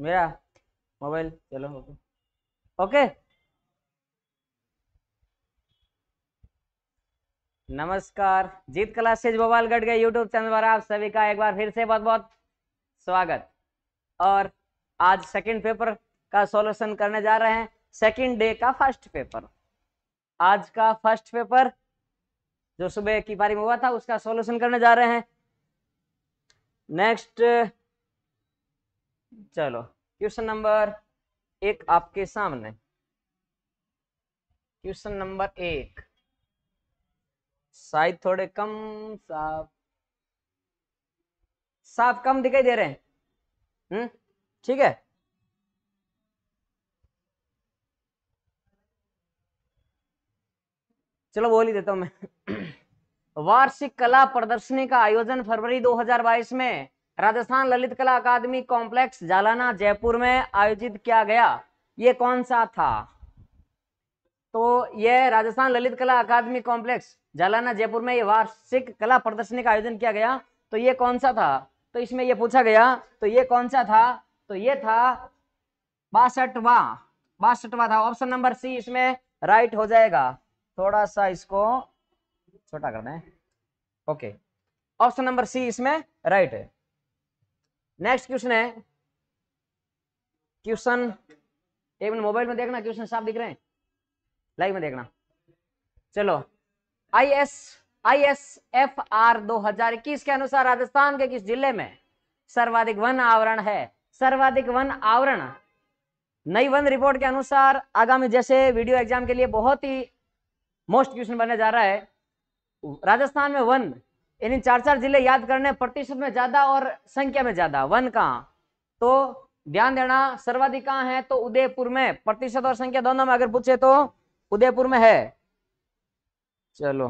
मेरा मोबाइल चलो okay okay नमस्कार जीत क्लासेज गोपालगढ़ के यूट्यूब चैनल पर आप सभी का एक बार फिर से बहुत बहुत स्वागत और आज सेकंड पेपर का सॉल्यूशन करने जा रहे हैं सेकंड डे का फर्स्ट पेपर आज का फर्स्ट पेपर जो सुबह की पारी में हुआ था उसका सॉल्यूशन करने जा रहे हैं नेक्स्ट चलो क्वेश्चन नंबर एक आपके सामने क्वेश्चन नंबर एक शायद थोड़े कम साफ साफ कम दिखाई दे रहे हैं हम्म ठीक है चलो बोल ही देता हूं मैं वार्षिक कला प्रदर्शनी का आयोजन फरवरी 2022 में राजस्थान ललित कला अकादमी कॉम्प्लेक्स जालाना जयपुर में आयोजित किया गया ये कौन सा था तो यह राजस्थान ललित कला अकादमी कॉम्प्लेक्स जालाना जयपुर में यह वार्षिक कला प्रदर्शनी का आयोजन किया गया तो ये कौन सा था तो इसमें यह पूछा गया तो ये कौन सा था तो ये था बासठवा बासठवा था ऑप्शन नंबर सी इसमें राइट हो जाएगा थोड़ा सा इसको छोटा करना है ओके ऑप्शन नंबर सी इसमें राइट है नेक्स्ट क्वेश्चन है क्वेश्चन एक मिनट मोबाइल में देखना क्वेश्चन साफ दिख रहे हैं लाइव में देखना चलो I S I S F R दो हजार इक्कीस के अनुसार राजस्थान के किस जिले में सर्वाधिक वन आवरण है सर्वाधिक वन आवरण नई वन रिपोर्ट के अनुसार आगामी जैसे वीडियो एग्जाम के लिए बहुत ही मोस्ट क्वेश्चन बनने जा रहा है राजस्थान में वन यानी चार चार जिले याद करने प्रतिशत में ज्यादा और संख्या में ज्यादा वन कहा तो ध्यान देना सर्वाधिक कहाँ है तो उदयपुर में प्रतिशत और संख्या दोनों में अगर पूछे तो उदयपुर में है चलो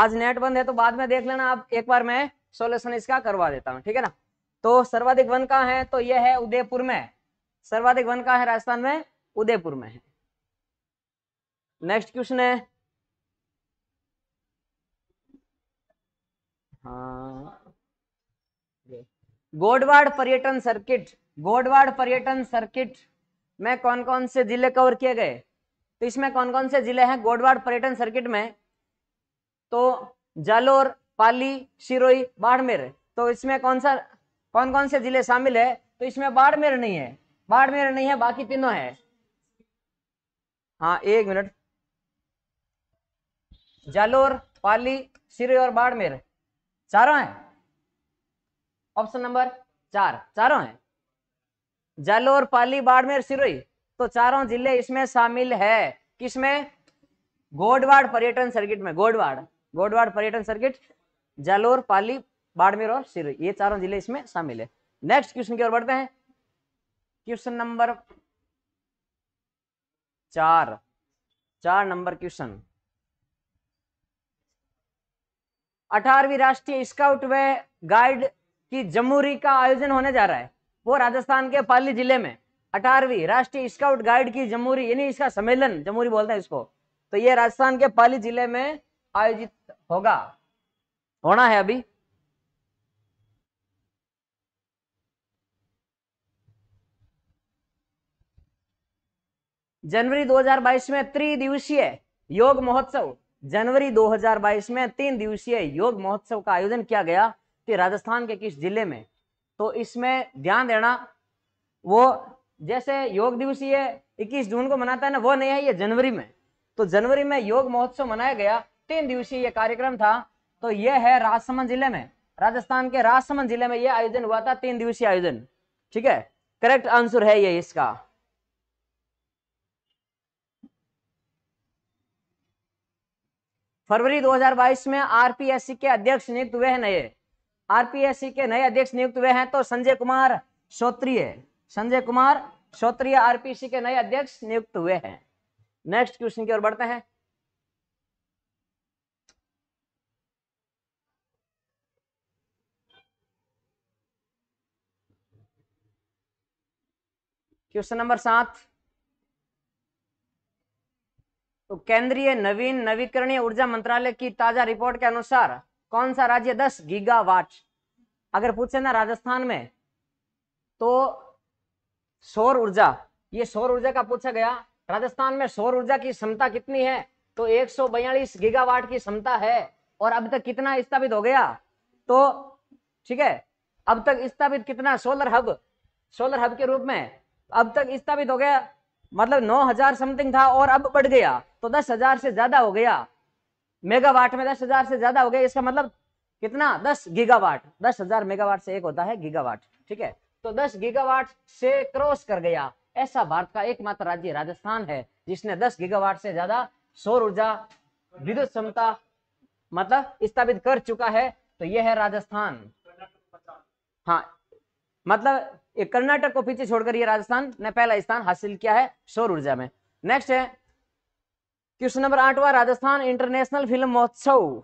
आज नेट बंद है तो बाद में देख लेना आप एक बार मैं सोल्यूशन इसका करवा देता हूं ठीक है ना तो सर्वाधिक वन कहा है तो यह है उदयपुर में सर्वाधिक वन कहाँ है राजस्थान में उदयपुर में है नेक्स्ट क्वेश्चन है हाँ गोडवाड़ पर्यटन सर्किट गोडवाड़ पर्यटन सर्किट में कौन कौन से जिले कवर किए गए तो इसमें कौन कौन से जिले हैं गोडवाड़ पर्यटन सर्किट में तो जालोर पाली शिरोई बाड़मेर तो इसमें कौन सा कौन कौन से जिले शामिल है तो इसमें बाड़मेर नहीं है बाड़मेर नहीं है बाकी तीनों है हाँ एक मिनट जालोर पाली सिरे और बाड़मेर चारों हैं ऑप्शन नंबर चार चारों हैं जालोर पाली बाड़मेर सिरोई तो चारों जिले इसमें शामिल है किसमें गोडवाड़ पर्यटन सर्किट में गोडवाड़ गोडवाड़ पर्यटन सर्किट जालोर पाली बाड़मेर और सिरोई ये चारों जिले इसमें शामिल है नेक्स्ट क्वेश्चन की ओर बढ़ते हैं क्वेश्चन नंबर चार चार नंबर क्वेश्चन अठारहवीं राष्ट्रीय स्काउट व गाइड की जमुरी का आयोजन होने जा रहा है वो राजस्थान के पाली जिले में अठारहवीं राष्ट्रीय स्काउट गाइड की जमुरी यानी इसका सम्मेलन जमुरी बोलते हैं इसको तो ये राजस्थान के पाली जिले में आयोजित होगा होना है अभी जनवरी 2022 में त्रिदिवसीय योग महोत्सव जनवरी 2022 में तीन दिवसीय योग महोत्सव का आयोजन किया गया कि राजस्थान के किस जिले में तो इसमें ध्यान देना वो जैसे योग दिवसीय 21 जून को मनाता है ना वो नहीं है ये जनवरी में तो जनवरी में योग महोत्सव मनाया गया तीन दिवसीय ये कार्यक्रम था तो ये है राजसमंद जिले में राजस्थान के राजसमंद जिले में यह आयोजन हुआ था तीन दिवसीय आयोजन ठीक है करेक्ट आंसर है ये इसका फरवरी 2022 में आरपीएससी के अध्यक्ष नियुक्त हुए हैं नए आरपीएससी के नए अध्यक्ष नियुक्त हुए हैं तो संजय कुमार श्रोत्रिय संजय कुमार श्रोत्रिय आरपीएससी के नए अध्यक्ष नियुक्त हुए हैं नेक्स्ट क्वेश्चन की ओर बढ़ते हैं क्वेश्चन नंबर सात तो केंद्रीय नवीन नवीकरणीय ऊर्जा मंत्रालय की ताजा रिपोर्ट के अनुसार कौन सा राज्य 10 गीगावाट अगर पूछे ना राजस्थान में तो सौर ऊर्जा ये सौर ऊर्जा का पूछा गया राजस्थान में सौर ऊर्जा की क्षमता कितनी है तो एक गीगावाट की क्षमता है और अब तक कितना स्थापित हो गया तो ठीक है अब तक स्थापित कितना सोलर हब सोलर हब के रूप में अब तक स्थापित हो गया मतलब नौ हजार समथिंग था और अब बढ़ गया तो दस हजार से ज्यादा हो गया मेगावाट में दस हजार से ज्यादा हो गया इसका मतलब कितना दस गीगावाट दस हजार मेगावाट से एक होता है गीगावाट ठीक है तो दस गीगावाट से क्रॉस कर गया ऐसा भारत का एकमात्र राज्य राजस्थान है जिसने दस गीगावाट से ज्यादा सौर ऊर्जा विद्युत क्षमता मतलब स्थापित कर चुका है तो यह है राजस्थान हाँ मतलब कर्नाटक को पीछे छोड़कर ये राजस्थान ने पहला स्थान हासिल किया है सौर ऊर्जा में नेक्स्ट है क्वेश्चन नंबर आठवा राजस्थान इंटरनेशनल फिल्म महोत्सव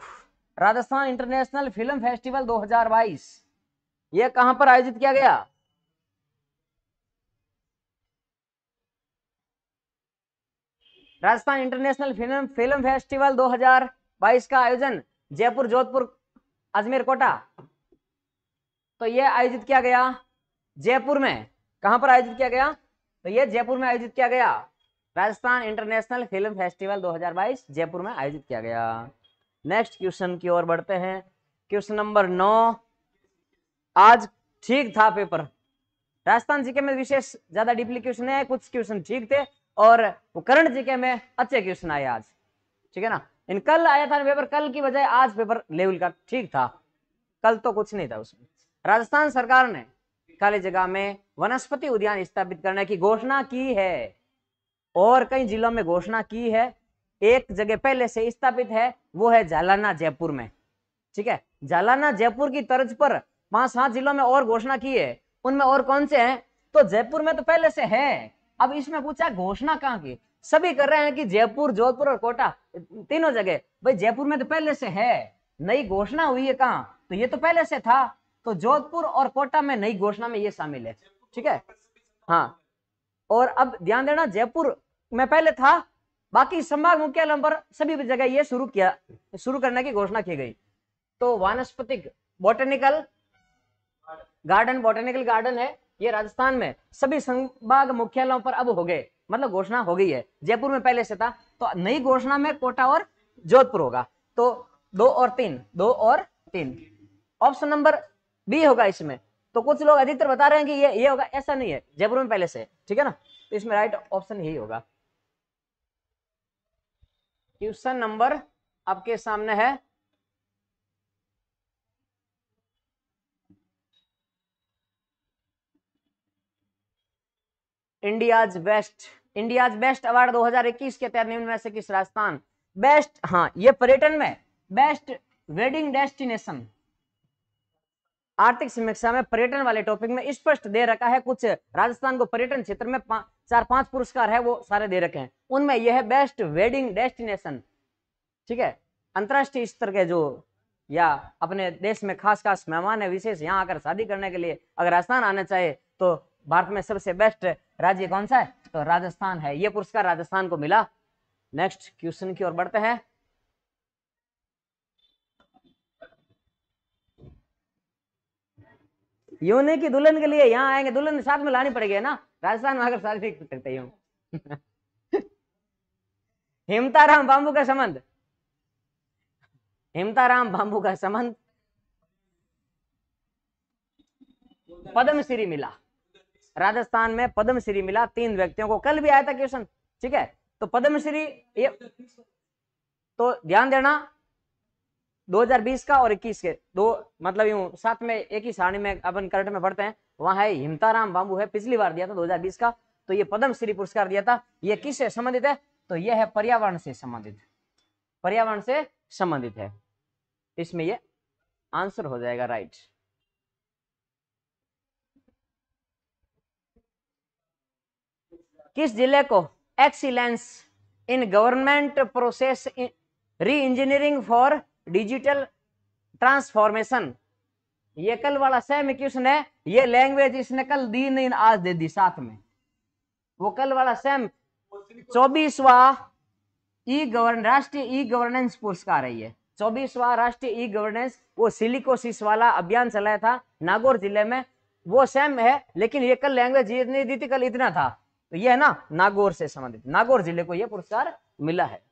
राजस्थान इंटरनेशनल फिल्म फेस्टिवल 2022 यह कहां पर आयोजित किया गया Rajasthan international film film festival 2022 का आयोजन जयपुर जोधपुर अजमेर कोटा तो यह आयोजित किया गया जयपुर में कहां पर आयोजित किया गया तो जयपुर में आयोजित किया गया Rajasthan international film festival 2022 Jaipur में आयोजित किया गया नेक्स्ट क्वेश्चन की ओर बढ़ते हैं क्वेश्चन नंबर नौ आज ठीक था पेपर राजस्थान जीके में विशेष ज्यादा डीपली क्वेश्चन है कुछ क्वेश्चन ठीक थे और करंट जीके में अच्छे क्वेश्चन आए आज ठीक है ना इन कल आया था पेपर कल की बजाय आज पेपर लेवल का ठीक था कल तो कुछ नहीं था उसमें राजस्थान सरकार ने खाली जगह में वनस्पति उद्यान स्थापित करने की घोषणा की है और कई जिलों में घोषणा की है एक जगह पहले से स्थापित है वो है जालाना जयपुर में ठीक है जालाना जयपुर की तर्ज पर पांच सात जिलों में और घोषणा की है उनमें और कौन से हैं तो जयपुर में तो पहले से है अब इसमें पूछा घोषणा कहाँ की सभी कर रहे हैं कि जयपुर जोधपुर और कोटा तीनों जगह भाई जयपुर में तो पहले से है नई घोषणा हुई है कहा तो ये तो पहले से था तो जोधपुर और कोटा में नई घोषणा में ये शामिल है ठीक है हाँ और अब ध्यान देना जयपुर में पहले था बाकी संभाग मुख्यालय पर सभी जगह ये शुरू किया शुरू करने की घोषणा की गई तो वानस्पतिक बोटेनिकल गार्डन बोटेनिकल गार्डन है ये राजस्थान में सभी संभाग मुख्यालयों पर अब हो गए मतलब घोषणा हो गई है जयपुर में पहले से था तो नई घोषणा में कोटा और जोधपुर होगा तो दो और तीन दो और तीन ऑप्शन नंबर बी होगा इसमें तो कुछ लोग अधिकतर बता रहे हैं कि ये ये होगा ऐसा नहीं है जयपुर में पहले से ठीक है ना तो इसमें राइट ऑप्शन यही होगा क्वेश्चन नंबर आपके सामने है India's best India's best award 2021 के तहत निम्न में से किस राजस्थान बेस्ट हाँ ये पर्यटन में बेस्ट वेडिंग डेस्टिनेशन आर्थिक समीक्षा में पर्यटन वाले टॉपिक में स्पष्ट दे रखा है कुछ राजस्थान को पर्यटन क्षेत्र में पा, चार पांच पुरस्कार है वो सारे दे रखे हैं उनमें यह है बेस्ट वेडिंग डेस्टिनेशन ठीक है अंतर्राष्ट्रीय स्तर के जो या अपने देश में खास खास मेहमान है विशेष यहाँ आकर शादी करने के लिए अगर राजस्थान आना चाहे तो भारत में सबसे बेस्ट राज्य कौन सा है तो राजस्थान है ये पुरस्कार राजस्थान को मिला नेक्स्ट क्वेश्चन की ओर बढ़ते हैं यूं की दुल्हन के लिए यहाँ आएंगे दुल्हन साथ में लानी पड़ेगी ना राजस्थान में आकर शादी नहीं सकते यूं हिमताराम बांबू का संबंध हिमताराम बांबू का संबंध पद्मश्री मिला राजस्थान में पद्मश्री मिला तीन व्यक्तियों को कल भी आया था क्वेश्चन ठीक है तो पद्मश्री ये तो ध्यान देना 2020 का और 21 के दो मतलब यूं साथ में एक ही सारणी में अपन करंट में पढ़ते हैं वहां है हिमताराम बाबू है पिछली बार दिया था 2020 का तो ये पद्म श्री पुरस्कार दिया था ये से संबंधित है तो यह है पर्यावरण से संबंधित पर्यावरण से संबंधित है इसमें यह आंसर हो जाएगा राइट किस जिले को excellence in government process reengineering for digital transformation ये कल वाला सेम क्वेश्चन है ये लैंग्वेज इसने कल दी नहीं आज दे दी साथ में वो कल वाला सेम चौबीसवा ई गवर्न राष्ट्रीय ई गवर्नेंस पुरस्कार है ये चौबीसवा राष्ट्रीय ई गवर्नेंस वो सिलिकोसिस वाला अभियान चलाया था नागौर जिले में वो सेम है लेकिन ये कल लैंग्वेज नहीं दी थी कल इतना था तो ये है ना नागौर से संबंधित नागौर जिले को यह पुरस्कार मिला है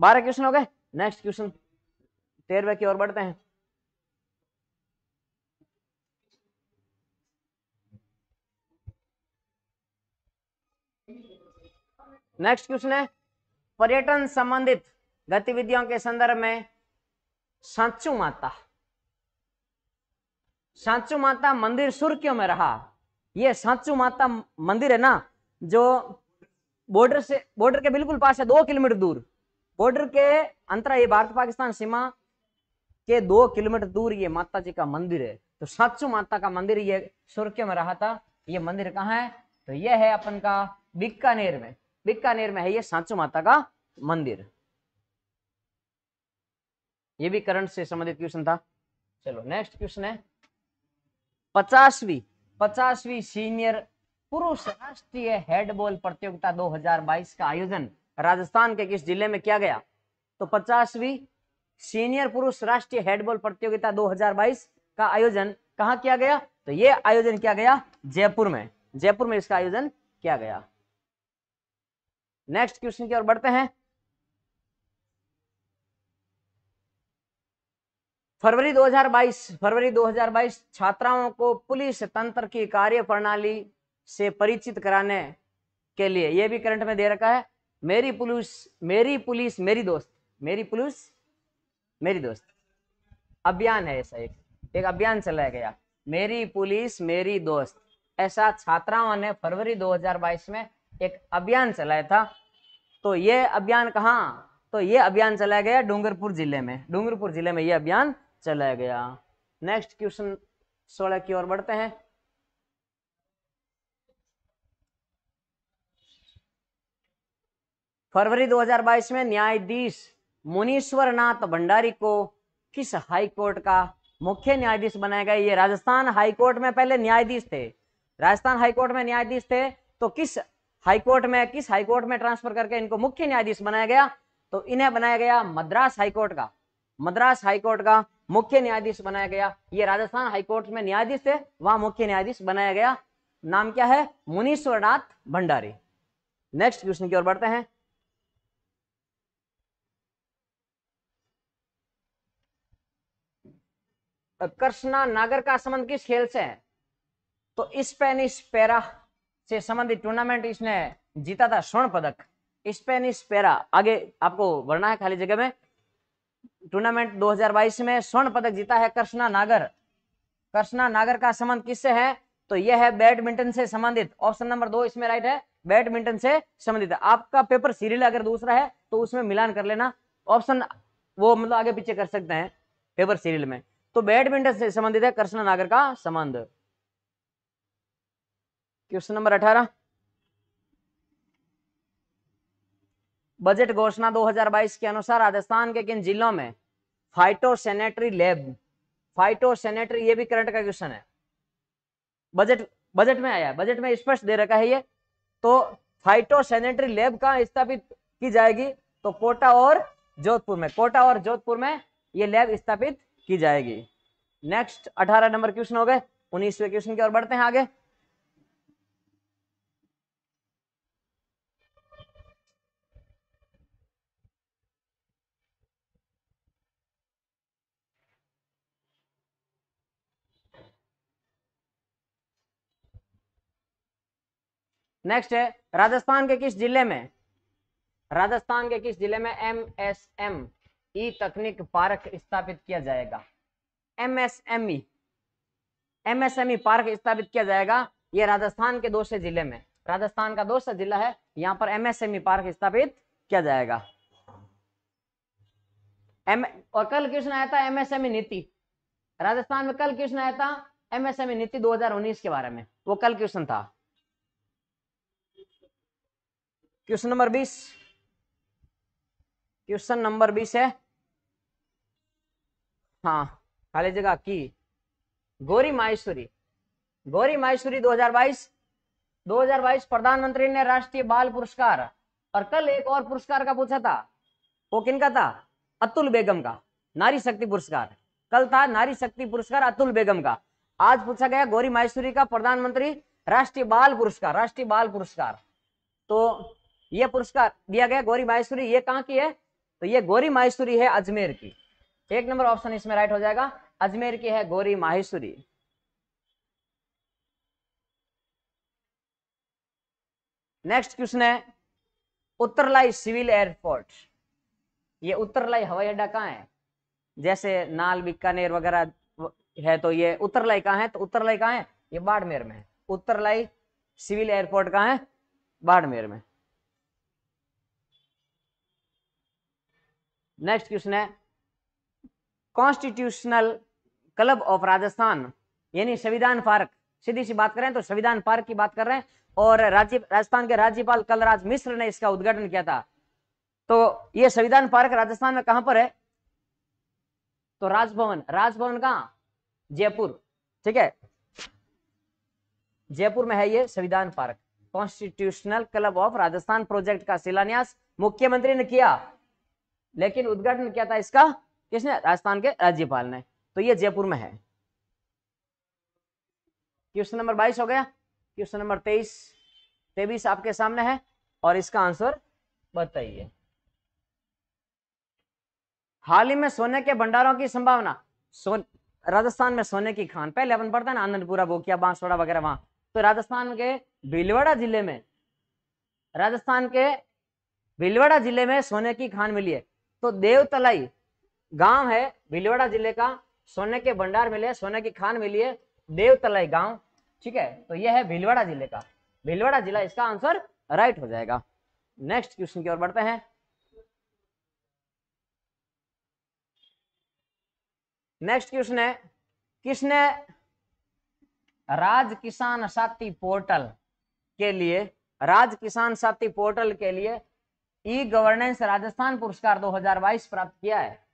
बारह क्वेश्चन हो गए नेक्स्ट क्वेश्चन तेरहवे की ओर बढ़ते हैं नेक्स्ट क्वेश्चन है पर्यटन संबंधित गतिविधियों के संदर्भ में सांचू माता सांचू माता मंदिर सुर्खियों में रहा ये सांचू माता मंदिर है ना जो बॉर्डर से बॉर्डर के बिल्कुल पास है दो किलोमीटर दूर बॉर्डर के अंतरा ये भारत पाकिस्तान सीमा के दो किलोमीटर दूर ये माता जी का मंदिर है तो साचू माता का मंदिर ये स्वर्ग में रहा था ये मंदिर कहाँ है तो ये है अपन का बीकानेर में बीकानेर में है ये सांचो माता का मंदिर ये भी करंट से संबंधित क्वेश्चन था चलो नेक्स्ट क्वेश्चन है पचासवी पचासवीं सीनियर पुरुष राष्ट्रीय हेडबॉल प्रतियोगिता 2022 का आयोजन राजस्थान के किस जिले में किया गया तो पचासवीं सीनियर पुरुष राष्ट्रीय हेडबॉल प्रतियोगिता 2022 का आयोजन कहा किया गया तो यह आयोजन किया गया जयपुर में जयपुर में इसका आयोजन किया गया नेक्स्ट क्वेश्चन की ओर बढ़ते हैं फरवरी 2022 फरवरी 2022 छात्राओं को पुलिस तंत्र की कार्य प्रणाली से परिचित कराने के लिए यह भी करंट में दे रखा है मेरी पुलिस मेरी पुलिस मेरी दोस्त मेरी पुलिस मेरी दोस्त अभियान है ऐसा एक एक अभियान चलाया गया मेरी पुलिस मेरी दोस्त ऐसा छात्राओं ने फरवरी 2022 में एक अभियान चलाया था तो ये अभियान कहाँ तो ये अभियान चलाया गया डूंगरपुर जिले में डूंगरपुर जिले में ये अभियान चलाया गया नेक्स्ट क्वेश्चन सोलह की ओर बढ़ते हैं फरवरी 2022 में न्यायाधीश मुनीश्वर नाथ भंडारी को किस हाईकोर्ट का मुख्य न्यायाधीश बनाया गया ये राजस्थान हाईकोर्ट में पहले न्यायाधीश थे राजस्थान हाईकोर्ट में न्यायाधीश थे तो किस हाईकोर्ट में किस हाईकोर्ट में ट्रांसफर करके इनको मुख्य न्यायाधीश बनाया गया तो इन्हें बनाया गया मद्रास हाईकोर्ट का मद्रास हाईकोर्ट का मुख्य न्यायाधीश बनाया गया ये राजस्थान हाईकोर्ट में न्यायाधीश थे वहां मुख्य न्यायाधीश बनाया गया नाम क्या है मुनीश्वरनाथ भंडारी नेक्स्ट क्वेश्चन की ओर बढ़ते हैं कृष्णा नागर का संबंध किस खेल से है तो स्पेनिश पेरा से संबंधित टूर्नामेंट इसने जीता था स्वर्ण पदक स्पेनिश पेरा आगे आपको वर्णा है खाली जगह में टूर्नामेंट 2022 में स्वर्ण पदक जीता है कृष्णा नागर कृष्णा नागर का संबंध किससे है तो यह है बैडमिंटन से संबंधित ऑप्शन नंबर दो इसमें राइट है बैडमिंटन से संबंधित आपका पेपर सीरियल अगर दूसरा है तो उसमें मिलान कर लेना ऑप्शन वो मतलब आगे पीछे कर सकते हैं पेपर सीरियल में तो बैडमिंटन से संबंधित है कृष्ण नागर का संबंध क्वेश्चन नंबर अठारह बजट घोषणा 2022 के अनुसार राजस्थान के किन जिलों में फाइटोसेनेटरी लैब फाइटोसेनेटरी ये भी करंट का क्वेश्चन है बजट बजट में आया बजट में स्पष्ट दे रखा है ये तो फाइटोसेनेटरी लैब कहा स्थापित की जाएगी तो कोटा और जोधपुर में कोटा और जोधपुर में ये लैब स्थापित की जाएगी नेक्स्ट अठारह नंबर क्वेश्चन हो गए उन्नीसवे क्वेश्चन की ओर बढ़ते हैं आगे नेक्स्ट है राजस्थान के किस जिले में राजस्थान के किस जिले में एम एस एम ई तकनीक पार्क स्थापित किया जाएगा एमएसएमई एमएसएमई पार्क स्थापित किया जाएगा ये राजस्थान के दौसा जिले में राजस्थान का दौसा जिला है यहां पर एमएसएमई पार्क स्थापित किया जाएगा एम और कल क्वेश्चन आया था एमएसएमई नीति राजस्थान में कल क्वेश्चन आया था एमएसएमई नीति 2019 के बारे में वो कल क्वेश्चन था क्वेश्चन नंबर 20 क्वेश्चन नंबर 20 है हाँ खाली जगह की गौरी माहेश्वरी गौरी माहेश्वरी 2022 2022 प्रधानमंत्री ने राष्ट्रीय बाल पुरस्कार और कल एक और पुरस्कार का पूछा था वो का था अतुल बेगम का नारी शक्ति पुरस्कार कल था नारी शक्ति पुरस्कार अतुल बेगम का आज पूछा गया गौरी माहेश्वरी का प्रधानमंत्री राष्ट्रीय बाल पुरस्कार राष्ट्रीय बाल पुरस्कार तो यह पुरस्कार दिया गया गौरी माहेश्वरी ये कहाँ की है तो ये गौरी माहेश्वरी है अजमेर की एक नंबर ऑप्शन इसमें राइट हो जाएगा अजमेर की है गोरी माहेश्वरी नेक्स्ट क्वेश्चन है उत्तरलाई सिविल एयरपोर्ट ये उत्तरलाई हवाई अड्डा कहाँ है जैसे नाल बीकानेर वगैरह है तो ये उत्तरलाई कहाँ है तो उत्तरलाई कहाँ है ये बाड़मेर में है उत्तरलाई सिविल एयरपोर्ट कहाँ है बाड़मेर में नेक्स्ट क्वेश्चन है कॉन्स्टिट्यूशनल क्लब ऑफ राजस्थान यानी संविधान पार्क सीधी सी बात करें तो संविधान पार्क की बात कर रहे हैं और राज्य राजस्थान के राज्यपाल कलराज मिश्र ने इसका उद्घाटन किया था तो ये संविधान पार्क राजस्थान में कहां पर है तो राजभवन राजभवन कहा जयपुर ठीक है जयपुर में है ये संविधान park constitutional club of Rajasthan project का शिलान्यास मुख्यमंत्री ने किया लेकिन उद्घाटन किया था इसका किसने राजस्थान के राज्यपाल ने तो ये जयपुर में है क्वेश्चन नंबर बाईस हो गया क्वेश्चन नंबर तेईस तेईस आपके सामने है और इसका आंसर बताइए हाल ही में सोने के भंडारों की संभावना सोन राजस्थान में सोने की खान पहले अपन पढ़ते हैं ना आनंदपुरा बोकिया बांसवाड़ा वगैरह वहां तो राजस्थान के भीलवाड़ा जिले में राजस्थान के भीलवाड़ा जिले में सोने की खान मिली है तो देवतलाई गांव है भिलवाड़ा जिले का सोने के भंडार मिले सोने की खान मिली है देवतलाई गांव ठीक है तो यह है भिलवाड़ा जिले का भिलवाड़ा जिला इसका आंसर राइट हो जाएगा नेक्स्ट क्वेश्चन की ओर बढ़ते हैं नेक्स्ट क्वेश्चन है किसने राज किसान साथी पोर्टल के लिए राज किसान साथी पोर्टल के लिए ई गवर्नेंस राजस्थान पुरस्कार 2022 प्राप्त किया है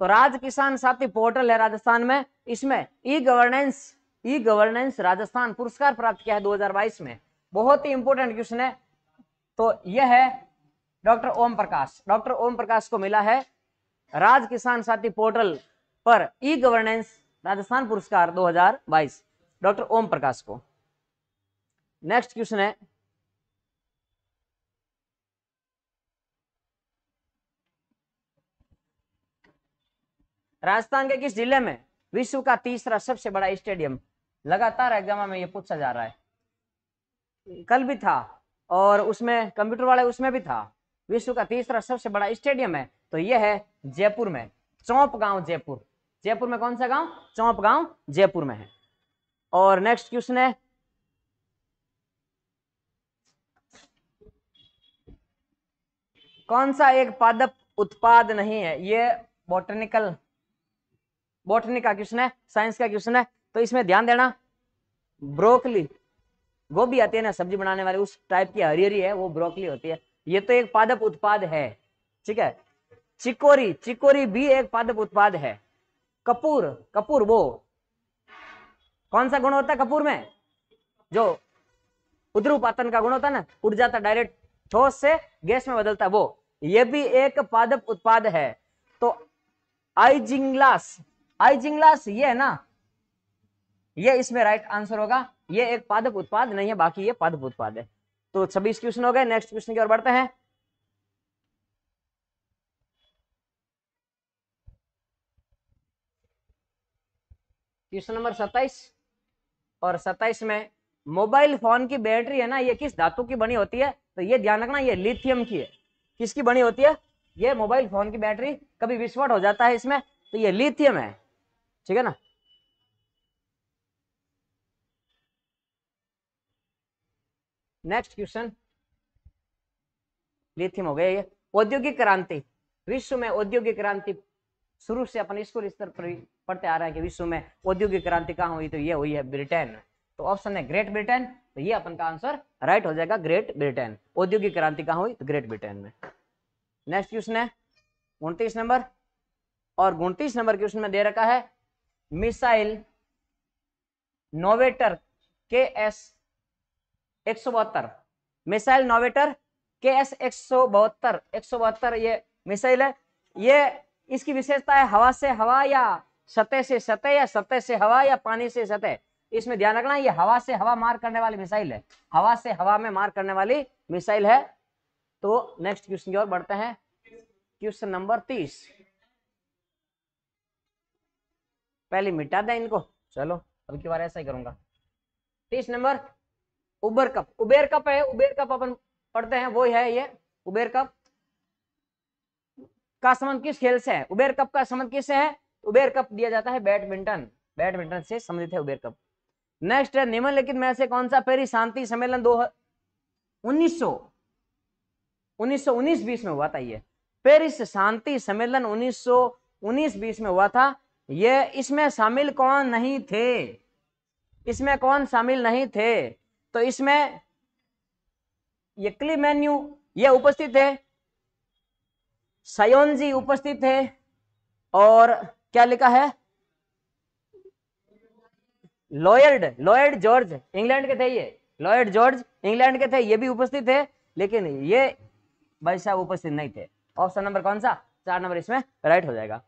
तो राज किसान साथी पोर्टल है राजस्थान में इसमें e governance e governance Rajasthan पुरस्कार प्राप्त किया है 2022 में बहुत ही इंपोर्टेंट क्वेश्चन है तो यह है डॉक्टर ओम प्रकाश डॉक्टर ओम प्रकाश को मिला है राज किसान साथी पोर्टल पर ई गवर्नेंस राजस्थान पुरस्कार 2022 डॉक्टर ओम प्रकाश को नेक्स्ट क्वेश्चन है राजस्थान के किस जिले में विश्व का तीसरा सबसे बड़ा स्टेडियम लगातार एग्जाम में ये पूछा जा रहा है कल भी था और उसमें कंप्यूटर वाले उसमें भी था विश्व का तीसरा सबसे बड़ा स्टेडियम है तो ये है जयपुर में चौंप गांव जयपुर जयपुर में कौन सा गांव चौंप गांव जयपुर में है और नेक्स्ट क्वेश्चन है कौन सा एक पादप उत्पाद नहीं है ये बोटेनिकल बॉटनी का क्वेश्चन है साइंस का क्वेश्चन है तो इसमें ध्यान देना ब्रोकली गोभी आती है ना सब्जी बनाने वाली उस टाइप की हरी हरी है वो ब्रोकली होती है ये तो एक पादप उत्पाद है ठीक है चिकोरी चिकोरी भी एक पादप उत्पाद है कपूर कपूर वो कौन सा गुण होता है कपूर में जो उद्रुपातन का गुण होता है ना उड़ जाता डायरेक्ट ठोस से गैस में बदलता है वो ये भी एक पादप उत्पाद है तो आईजिंगलास आई ये है ना ये इसमें राइट आंसर होगा ये एक पादप उत्पाद नहीं है बाकी ये पादप उत्पाद है तो छब्बीस क्वेश्चन हो गए नेक्स्ट क्वेश्चन की ओर बढ़ते हैं क्वेश्चन नंबर सत्ताईस और सत्ताईस में मोबाइल फोन की बैटरी है ना ये किस धातु की बनी होती है तो ये ध्यान रखना ये लिथियम की है किसकी बनी होती है ये मोबाइल फोन की बैटरी कभी विस्फोट हो जाता है इसमें तो ये लिथियम है ठीक है ना नेक्स्ट क्वेश्चन लिथियम हो गया ये औद्योगिक क्रांति विश्व में औद्योगिक क्रांति शुरू से अपन स्कूल स्तर पर पढ़ते आ रहे हैं कि विश्व में औद्योगिक क्रांति कहाँ हुई तो ये हुई है ब्रिटेन तो ऑप्शन है ग्रेट ब्रिटेन तो ये अपन का आंसर राइट हो जाएगा ग्रेट ब्रिटेन औद्योगिक क्रांति कहाँ हुई तो ग्रेट ब्रिटेन में नेक्स्ट क्वेश्चन है उनतीस नंबर और उनतीस नंबर क्वेश्चन में दे रखा है मिसाइल नोवेटर के एस एक सौ बहत्तर मिसाइल नोवेटर के एस एक सौ बहत्तर एक सौ बहत्तर ये मिसाइल है ये इसकी विशेषता है हवा से हवा या सतह से सतह या सतह से हवा या पानी से सतह इसमें ध्यान रखना ये हवा से हवा मार करने वाली मिसाइल है हवा से हवा में मार करने वाली मिसाइल है तो नेक्स्ट क्वेश्चन की ओर बढ़ते हैं क्वेश्चन नंबर तीस पहले मिटा दें इनको चलो अब की बार ऐसा ही करूंगा तीस number Uber cup Uber cup है उबेर कप अपन पढ़ते हैं वो है ये उबेर कप का संबंध किस खेल से है उबेर कप का संबंध से है उबेर कप दिया जाता है बैडमिंटन बैडमिंटन से संबंधित है उबेर कप नेक्स्ट है निम्नलिखित में से कौन सा पेरी शांति सम्मेलन दो उन्नीस सौ उन्नीस सौ उन्नीस बीस में हुआ था ये पेरिस शांति सम्मेलन उन्नीस सौ उन्नीस बीस में हुआ था ये इसमें शामिल कौन नहीं थे इसमें कौन शामिल नहीं थे तो इसमें ये मेन्यू ये उपस्थित है सयोन जी उपस्थित है और क्या लिखा है लॉयर्ड लॉयर्ड जॉर्ज इंग्लैंड के थे ये लॉयर्ड जॉर्ज इंग्लैंड के थे ये भी उपस्थित थे लेकिन ये भाई साहब उपस्थित नहीं थे ऑप्शन नंबर कौन सा चार नंबर इसमें राइट हो जाएगा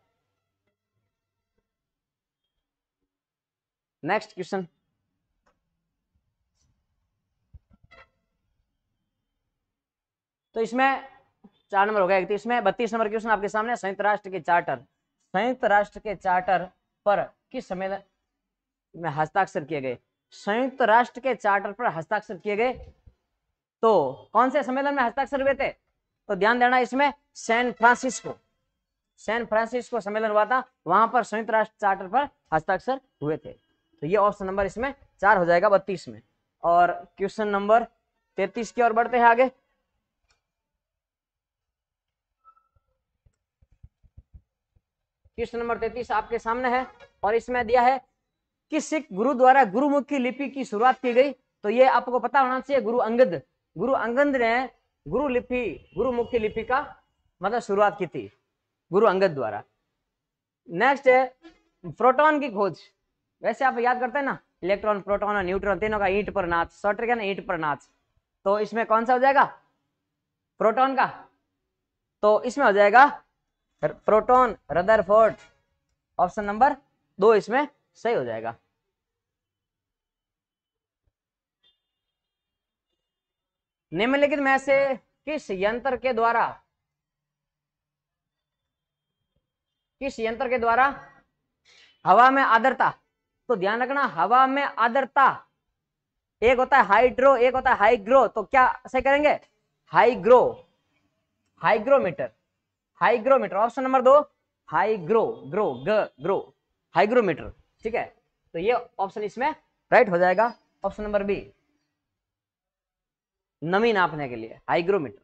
नेक्स्ट क्वेश्चन तो इसमें चार नंबर हो गया तो इसमें बत्तीस नंबर क्वेश्चन आपके सामने संयुक्त राष्ट्र के चार्टर संयुक्त राष्ट्र के चार्टर पर किस सम्मेलन में हस्ताक्षर किए गए संयुक्त राष्ट्र के चार्टर पर हस्ताक्षर किए गए तो कौन से सम्मेलन में हस्ताक्षर हुए थे तो ध्यान देना इसमें सैन फ्रांसिस्को सैन फ्रांसिस्को सम्मेलन हुआ था वहां पर संयुक्त राष्ट्र चार्टर पर हस्ताक्षर हुए थे तो ये ऑप्शन नंबर इसमें चार हो जाएगा बत्तीस में और क्वेश्चन नंबर तैतीस की ओर बढ़ते हैं आगे क्वेश्चन नंबर तैतीस आपके सामने है और इसमें दिया है कि सिख गुरु द्वारा गुरुमुखी लिपि की शुरुआत की गई तो ये आपको पता होना चाहिए गुरु अंगद गुरु अंगद ने गुरु लिपि गुरुमुखी लिपि का मतलब शुरुआत की थी गुरु अंगद द्वारा नेक्स्ट है प्रोटॉन की खोज वैसे आप याद करते हैं ना इलेक्ट्रॉन प्रोटॉन और न्यूट्रॉन तीनों का ईट पर नाच शॉर्टर क्या ना ईट पर नाच तो इसमें कौन सा हो जाएगा प्रोटॉन का तो इसमें हो जाएगा प्रोटॉन फोर्ट ऑप्शन नंबर दो इसमें सही हो जाएगा निम्नलिखित में से किस यंत्र के द्वारा किस यंत्र के द्वारा हवा में आदरता तो ध्यान रखना हवा में आदरता एक होता है हाइड्रो एक होता है हाइग्रो तो क्या से करेंगे hygro hygrometer hygrometer option number दो हाइग्रो ग्रो ग्रो हाइग्रोमीटर ठीक है तो ये ऑप्शन इसमें राइट हो जाएगा ऑप्शन नंबर बी नमी नापने के लिए हाइग्रोमीटर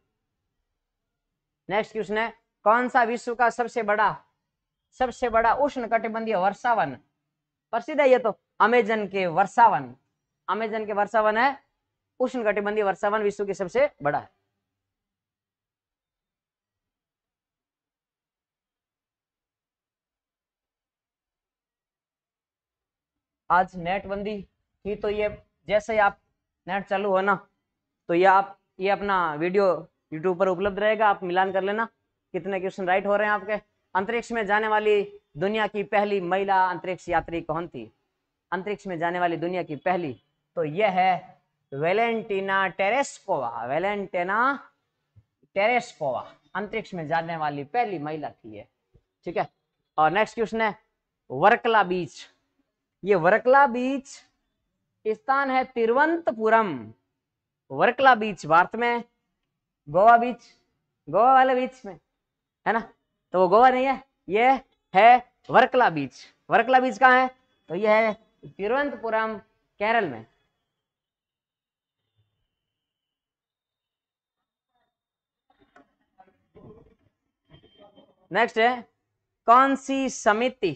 नेक्स्ट क्वेश्चन है कौन सा विश्व का सबसे बड़ा सबसे बड़ा उष्ण कटिबंधीय वर्षावन प्रसिद्ध है ये तो अमेजन के वर्षावन अमेजन के वर्षावन है उष्ण कटिबंधी वर्षावन विश्व के सबसे बड़ा है आज नेट बंदी थी तो ये जैसे ही आप नेट चालू हो ना तो ये आप ये अपना वीडियो यूट्यूब पर उपलब्ध रहेगा आप मिलान कर लेना कितने क्वेश्चन राइट हो रहे हैं आपके अंतरिक्ष में जाने वाली दुनिया की पहली महिला अंतरिक्ष यात्री कौन थी अंतरिक्ष में जाने वाली दुनिया की पहली तो यह है वेलेंटिना टेरेस्कोवा वेलेंटिना टेरेस्कोवा अंतरिक्ष में जाने वाली पहली महिला थी ये ठीक है और नेक्स्ट क्वेश्चन है वर्कला बीच ये वर्कला बीच स्थान है तिरुवंतपुरम वर्कला बीच भारत में गोवा बीच गोवा वाले बीच में है ना तो वो गोवा नहीं है ये है वर्कला बीच वर्कला बीच कहाँ है तो ये है तिरुवनंतपुरम केरल में नेक्स्ट है कौन सी समिति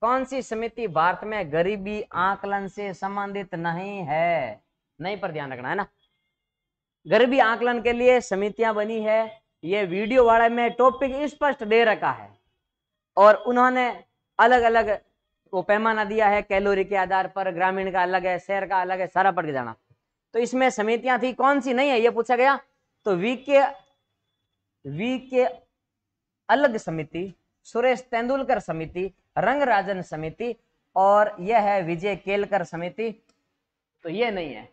कौन सी समिति भारत में गरीबी आकलन से संबंधित नहीं है नहीं पर ध्यान रखना है ना गरीबी आकलन के लिए समितियां बनी है ये वीडियो वाले में टॉपिक स्पष्ट दे रखा है और उन्होंने अलग अलग वो पैमाना दिया है कैलोरी के आधार पर ग्रामीण का अलग है शहर का अलग है सारा पढ़ के जाना तो इसमें समितियां थी कौन सी नहीं है ये पूछा गया तो वी के वी के अलग समिति सुरेश तेंदुलकर समिति रंगराजन समिति और यह है विजय केलकर समिति तो यह नहीं है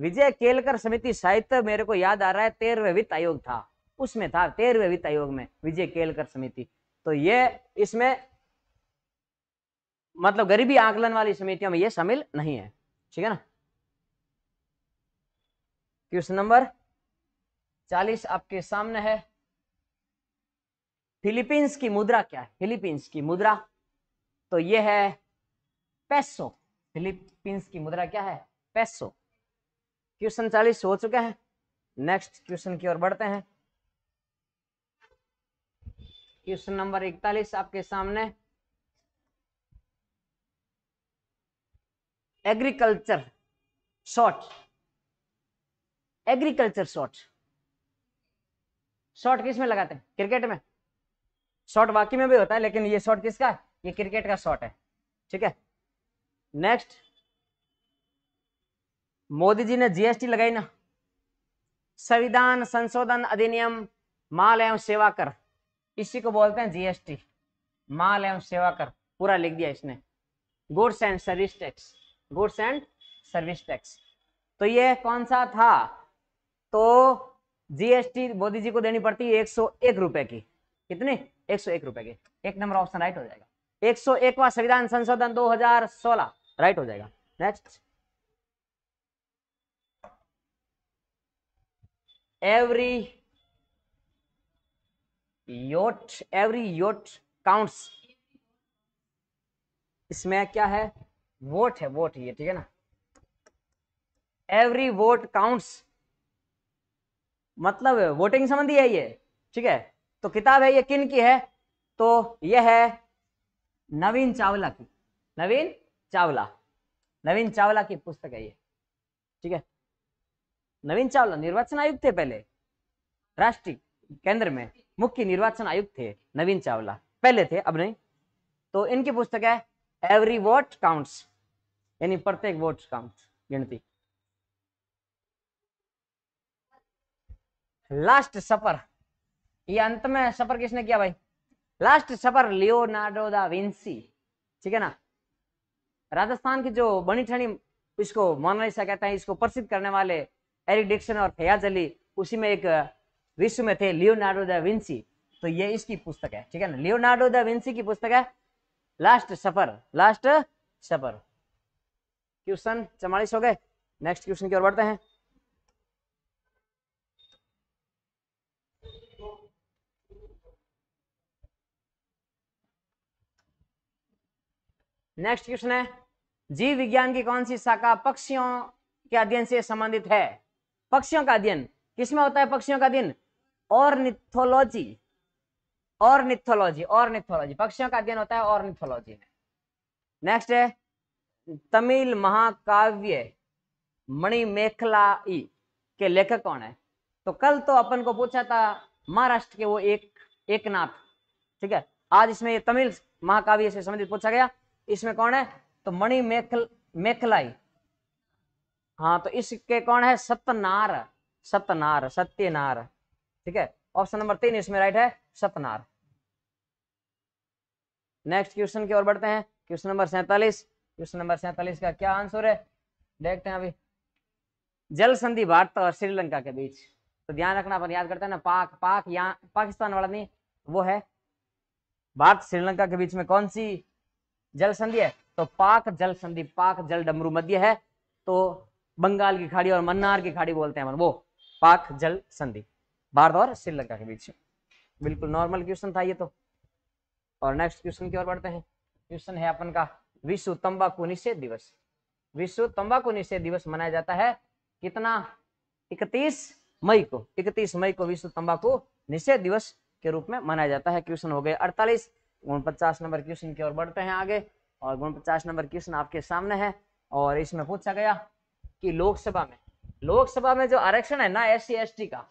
विजय केलकर समिति साहित्य मेरे को याद आ रहा है तेरहवे वित्त आयोग था उसमें था तेरहवें वित्त आयोग में विजय केलकर समिति तो ये इसमें मतलब गरीबी आकलन वाली समितियों में ये शामिल नहीं है ठीक है ना क्वेश्चन नंबर चालीस आपके सामने है फिलीपींस की मुद्रा क्या है फिलीपींस की मुद्रा तो ये है पैसो फिलीपींस की मुद्रा क्या है पैसो क्वेश्चन चालीस हो चुके हैं नेक्स्ट क्वेश्चन की ओर बढ़ते हैं क्वेश्चन नंबर इकतालीस आपके सामने agriculture short agriculture short short किस में लगाते हैं क्रिकेट में शॉर्ट बाकी में भी होता है लेकिन ये शॉर्ट किसका है ये क्रिकेट का शॉर्ट है ठीक है नेक्स्ट मोदी जी ने जीएसटी लगाई ना संविधान संशोधन अधिनियम माल एवं सेवा कर इसी को बोलते हैं जीएसटी माल एवं सेवा कर पूरा लिख दिया इसने goods and service tax goods and service tax तो ये कौन सा था तो जीएसटी मोदी जी को देनी पड़ती है एक सौ एक रुपए की कितने एक सौ एक रुपए की एक नंबर ऑप्शन राइट हो जाएगा एक सौ एकवा संविधान संशोधन दो हजार सोलह राइट हो जाएगा next every vote every vote counts इसमें क्या है वोट है वोट ये ठीक है ना एवरी वोट काउंट्स मतलब वोटिंग संबंधी है ये ठीक है तो किताब है ये किन की है तो ये है नवीन चावला की नवीन चावला नवीन चावला की पुस्तक है ये ठीक है नवीन चावला निर्वाचन आयुक्त थे पहले राष्ट्रीय केंद्र में मुख्य निर्वाचन आयुक्त थे नवीन चावला पहले थे अब नहीं तो इनकी पुस्तक है एवरी वोट काउंट्स यानी प्रत्येक वोट काउंट गिनती लास्ट सफर ये अंत में सफर किसने किया भाई last supper Leonardo da Vinci ठीक है ना राजस्थान की जो बनी ठनी इसको मोनालिसा कहते हैं इसको प्रसिद्ध करने वाले एरिक डिक्शन और फयाज अली उसी में एक विश्व में थे लियोनार्डो द विंसी तो ये इसकी पुस्तक है ठीक है ना लियोनार्डो द विंसी की पुस्तक है last supper last supper question चौवालीस हो गए नेक्स्ट क्वेश्चन की ओर बढ़ते हैं नेक्स्ट क्वेश्चन है जीव विज्ञान की कौन सी शाखा पक्षियों के अध्ययन से संबंधित है पक्षियों का अध्ययन किसमें होता है पक्षियों का अध्ययन ऑर्निथोलॉजी ऑर्निथोलॉजी ऑर्निथोलॉजी पक्षियों का अध्ययन होता है ऑर्निथोलॉजी में नेक्स्ट है तमिल महाकाव्य मणिमेखलाई के लेखक कौन है तो कल तो अपन को पूछा था महाराष्ट्र के वो एक एक नाथ ठीक है आज इसमें तमिल महाकाव्य से संबंधित पूछा गया इसमें कौन है तो मणि मेखल मेखलाई हाँ तो इसके कौन है सतनार सतनार सत्यनार ठीक है ऑप्शन नंबर तीन इसमें राइट है सतनार नेक्स्ट क्वेश्चन की ओर बढ़ते हैं क्वेश्चन नंबर सैतालीस क्वेश्चन नंबर सैतालीस का क्या आंसर है देखते हैं अभी जल संधि भारत और श्रीलंका के बीच तो ध्यान रखना अपन याद करते हैं ना पाक पाक यहाँ पाकिस्तान वाला नहीं वो है भारत श्रीलंका के बीच में कौन सी जल संधि है तो पाक जल संधि पाक जल डमरू मध्य है तो बंगाल की खाड़ी और मन्नार की खाड़ी बोलते हैं वो पाक जल संधि भारत और श्रीलंका के बीच बिल्कुल नॉर्मल क्वेश्चन था ये तो और नेक्स्ट क्वेश्चन की ओर बढ़ते हैं क्वेश्चन है अपन का विश्व तंबाकू निषेध दिवस विश्व तंबाकू निषेध दिवस मनाया जाता है कितना 31 मई को 31 मई को विश्व तंबाकू निषेध दिवस के रूप में मनाया जाता है क्वेश्चन हो गए 48 पचास नंबर क्वेश्चन की ओर बढ़ते हैं आगे और पचास नंबर क्वेश्चन आपके सामने है और इसमें पूछा गया कि लोकसभा में लोकसभा में जो आरक्षण है ना एस सी का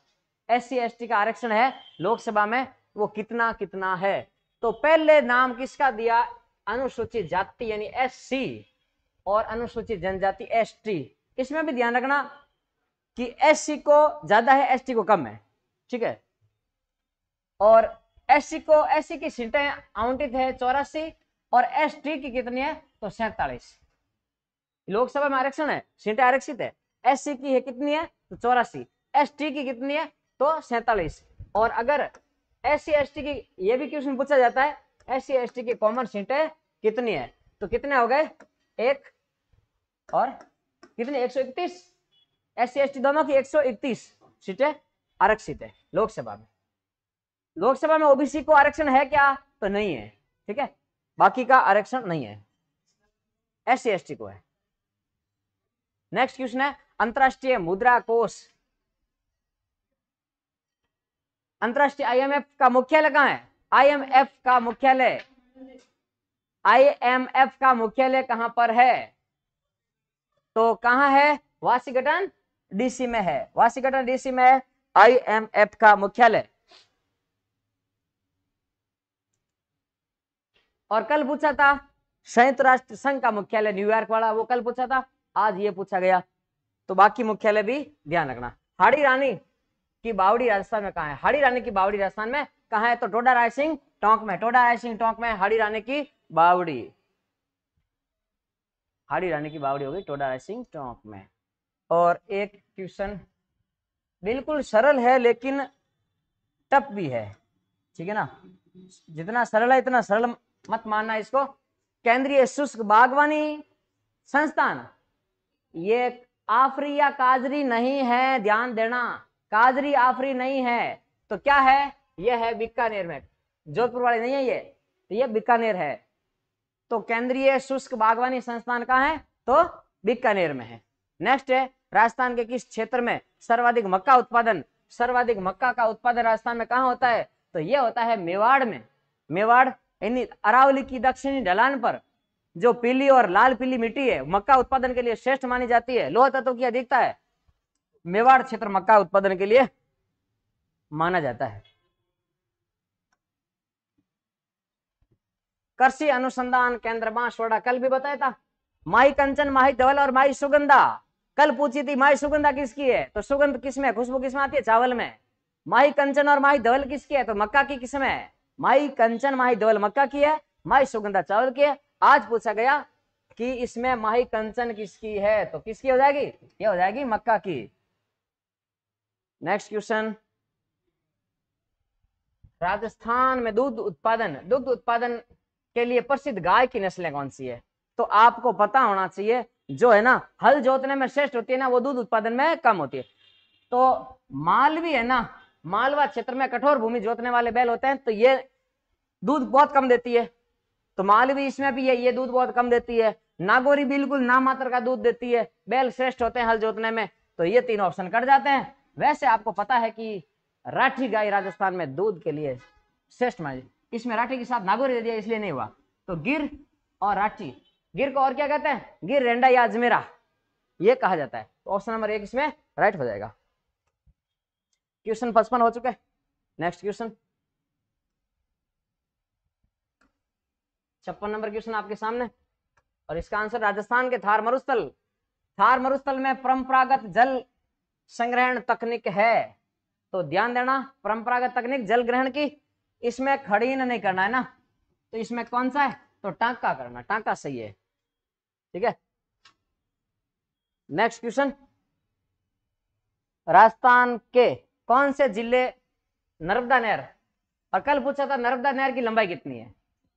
एस सी का आरक्षण है लोकसभा में वो कितना कितना है तो पहले नाम किसका दिया अनुसूचित जाति यानी एस और अनुसूचित जनजाति एस इसमें भी ध्यान रखना कि एस को ज्यादा है एस को कम है ठीक है और एस को एस की सीटें आवंटित है चौरासी और एस की कितनी है तो सैतालीस लोकसभा में आरक्षण है सीटें आरक्षित है एस की है कितनी है तो चौरासी एस की कितनी है तो सैतालीस और अगर एस सी एस टी की ये भी क्वेश्चन पूछा जाता है एस सी एस टी की कॉमन सीटें कितनी है तो कितने हो गए एक और कितने एक सौ इकतीस एस सी एस टी दोनों की एक सौ इकतीस सीटें आरक्षित है लोकसभा में लोकसभा में ओबीसी को आरक्षण है क्या तो नहीं है ठीक है बाकी का आरक्षण नहीं है एस सी एस टी को है नेक्स्ट क्वेश्चन है अंतरराष्ट्रीय मुद्रा कोष अंतरराष्ट्रीय आईएमएफ का मुख्यालय कहाँ है आईएमएफ का मुख्यालय आईएमएफ का मुख्यालय कहां पर है तो कहां है वाशिंगटन डीसी में है वाशिंगटन डीसी में है आईएमएफ का मुख्यालय और कल पूछा था संयुक्त राष्ट्र संघ का मुख्यालय न्यूयॉर्क वाला वो कल पूछा था आज ये पूछा गया तो बाकी मुख्यालय भी ध्यान रखना हाड़ी रानी की बावड़ी राजस्थान में कहा है हरी रानी की बावड़ी राजस्थान में कहा है तो टोडा राय सिंह टोंक में टोडा राय सिंह टोंक में हरी रानी की बावड़ी हरी रानी की बावड़ी होगी टोडा राय सिंह टोंक में और एक क्वेश्चन बिल्कुल सरल है लेकिन टप भी है ठीक है ना जितना सरल है इतना सरल मत मानना इसको केंद्रीय शुष्क बागवानी संस्थान ये आफरिया काजरी नहीं है ध्यान देना काजरी आफरी नहीं है तो क्या है यह है बीकानेर में जोधपुर वाले नहीं है ये तो ये बीकानेर है तो केंद्रीय शुष्क बागवानी संस्थान कहा है तो बीकानेर में है नेक्स्ट है राजस्थान के किस क्षेत्र में सर्वाधिक मक्का उत्पादन सर्वाधिक मक्का का उत्पादन राजस्थान में कहा होता है तो यह होता है मेवाड़ में मेवाड़ यानी अरावली की दक्षिणी ढलान पर जो पीली और लाल पीली मिट्टी है मक्का उत्पादन के लिए श्रेष्ठ मानी जाती है लोह तत्व की अधिकता है मेवाड़ क्षेत्र मक्का उत्पादन के लिए माना जाता है कृषि अनुसंधान केंद्र बांसवाड़ा कल भी बताया था माई कंचन माही धवल और माई सुगंधा कल पूछी थी माई सुगंधा किसकी है तो सुगंध में खुशबू किसमें आती है चावल में माही कंचन और माही धवल किसकी है तो मक्का की किस्म है माही कंचन माही धवल मक्का की है माई सुगंधा चावल की है आज पूछा गया कि इसमें माही कंचन किसकी है तो किसकी हो जाएगी ये हो जाएगी मक्का की नेक्स्ट क्वेश्चन राजस्थान में दूध उत्पादन दुग्ध उत्पादन के लिए प्रसिद्ध गाय की नस्लें कौन सी है तो आपको पता होना चाहिए जो है ना हल जोतने में श्रेष्ठ होती है ना वो दूध उत्पादन में कम होती है तो मालवी है ना मालवा क्षेत्र में कठोर भूमि जोतने वाले बैल होते हैं तो ये दूध बहुत कम देती है तो मालवी इसमें भी है ये दूध बहुत कम देती है नागोरी बिल्कुल मात्र का दूध देती है बैल श्रेष्ठ होते हैं हल जोतने में तो ये तीन ऑप्शन कट जाते हैं वैसे आपको पता है कि राठी गाय राजस्थान में दूध के लिए श्रेष्ठ मान इसमें राठी के साथ नागौरी दे दिया इसलिए नहीं हुआ तो गिर और राठी गिर को और क्या कहते हैं गिर रेंडा या अजमेरा ये कहा जाता है तो ऑप्शन नंबर एक इसमें राइट हो जाएगा क्वेश्चन पचपन हो चुके नेक्स्ट क्वेश्चन छप्पन नंबर क्वेश्चन आपके सामने और इसका आंसर राजस्थान के थार मरुस्थल थार मरुस्थल में परंपरागत जल संग्रहण तकनीक है तो ध्यान देना परंपरागत तकनीक जल ग्रहण की इसमें खड़ीन नहीं करना है ना तो इसमें कौन सा है तो टांका करना टांका सही है ठीक है नेक्स्ट क्वेश्चन राजस्थान के कौन से जिले नर्मदा नहर और कल पूछा था नर्मदा नहर की लंबाई कितनी है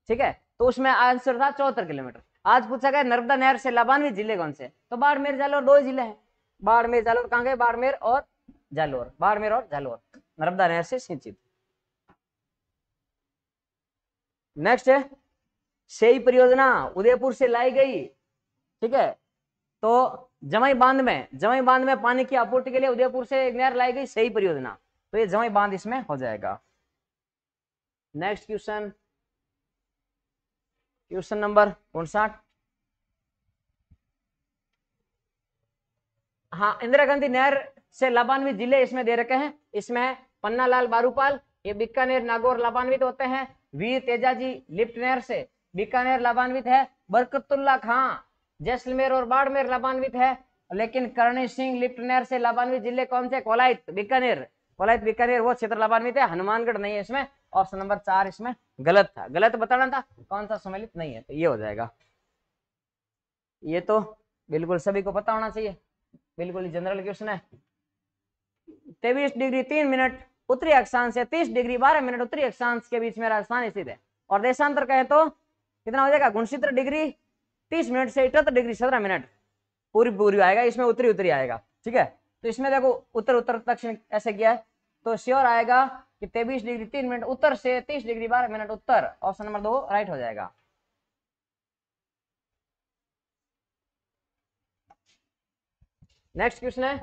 ठीक है तो उसमें आंसर था चौहत्तर किलोमीटर आज पूछा गया नर्मदा नहर से लाभान्वित जिले कौन से तो बाड़मेर जिले और दो जिले हैं बाड़मेर जालोर कहाँ गए बाड़मेर और जालोर बाड़मेर और जालोर नर्मदा नहर से सिंचित नेक्स्ट है सेई परियोजना उदयपुर से लाई गई ठीक है तो जमाई बांध में जमाई बांध में पानी की आपूर्ति के लिए उदयपुर से एक नहर लाई गई सही परियोजना तो ये जमाई बांध इसमें हो जाएगा नेक्स्ट क्वेश्चन क्वेश्चन नंबर उनसाठ हाँ इंदिरा गांधी नहर से लाभान्वित जिले इसमें दे रखे हैं इसमें पन्नालाल बारूपाल ये बीकानेर नागौर लाभान्वित होते हैं वीर तेजाजी लिफ्ट नहर से बीकानेर लाभान्वित है बरकतुल्ला खां जैसलमेर और बाड़मेर लाभान्वित है लेकिन करणी सिंह लिफ्ट नहर से लाभान्वित जिले कौन से कोलायत बीकानेर कोलायत बीकानेर वो क्षेत्र लाभान्वित है हनुमानगढ़ नहीं है इसमें ऑप्शन नंबर चार इसमें गलत था गलत बताना था कौन सा सम्मिलित नहीं है तो ये हो जाएगा ये तो बिल्कुल सभी को पता होना चाहिए बिल्कुल जनरल क्वेश्चन है तेवीस डिग्री तीन मिनट उत्तरी अक्षांश से तीस डिग्री बारह मिनट उत्तरी अक्षांश के बीच में राजस्थान स्थित है और देशांतर कहें तो कितना हो जाएगा गुणसित्र डिग्री तीस मिनट से इकहत्तर डिग्री सत्रह मिनट पूरी पूरी आएगा इसमें उत्तरी उत्तरी आएगा ठीक है तो इसमें देखो उत्तर उत्तर दक्षिण ऐसे किया है तो श्योर आएगा कि तेईस डिग्री तीन मिनट उत्तर से तीस डिग्री बारह मिनट उत्तर ऑप्शन नंबर दो राइट हो जाएगा नेक्स्ट क्वेश्चन है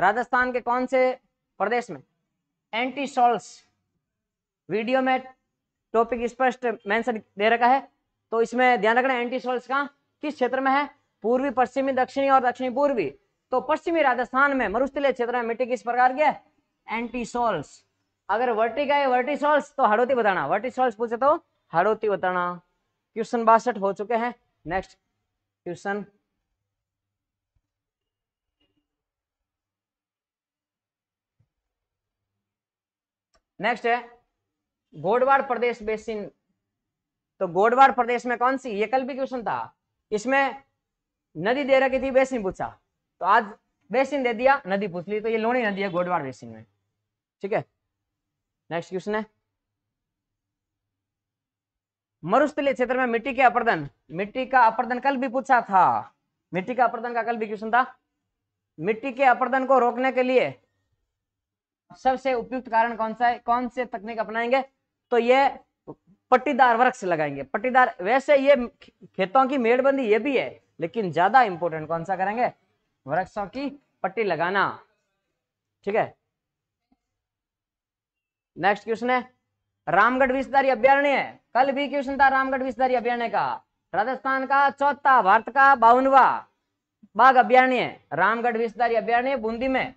राजस्थान के कौन से प्रदेश में एंटी सॉल्स वीडियो में टॉपिक स्पष्ट मेंशन दे रखा है तो इसमें ध्यान रखना एंटी सॉल्स का किस क्षेत्र में है पूर्वी पश्चिमी दक्षिणी और दक्षिणी पूर्वी तो पश्चिमी राजस्थान में मरुस्थलीय क्षेत्र में मिट्टी किस प्रकार की है एंटी सॉल्स अगर वर्टिका है वर्टी सॉल्स तो हड़ोती बताना वर्टी सॉल्स पूछे तो हड़ोती बताना क्वेश्चन बासठ हो चुके हैं नेक्स्ट क्वेश्चन नेक्स्ट है गोडवाड़ प्रदेश बेसिन तो गोडवाड़ प्रदेश में कौन सी ये कल भी क्वेश्चन था इसमें नदी दे रखी थी बेसिन पूछा तो आज बेसिन दे दिया नदी पूछ ली तो ये लोणी नदी है गोडवाड़ बेसिन में ठीक है नेक्स्ट क्वेश्चन है मरुस्थलीय क्षेत्र में मिट्टी के अपर्दन मिट्टी का अपर्दन कल भी पूछा था मिट्टी का अपर्दन का कल भी क्वेश्चन था मिट्टी के अपर्दन को रोकने के लिए सबसे उपयुक्त कारण कौन सा है कौन से तकनीक अपनाएंगे तो ये पट्टीदार वृक्ष लगाएंगे पट्टीदार वैसे ये खेतों की मेड़बंदी ये भी है लेकिन ज्यादा इंपोर्टेंट कौन सा करेंगे वृक्षों की पट्टी लगाना ठीक है नेक्स्ट क्वेश्चन है रामगढ़ विषधारी अभ्यारण्य है कल भी क्वेश्चन था रामगढ़ विषधारी अभ्यारण्य का राजस्थान का चौथा भारत का बावनवा बाघ अभ्यारण्य रामगढ़ विषधारी अभ्यारण्य बूंदी में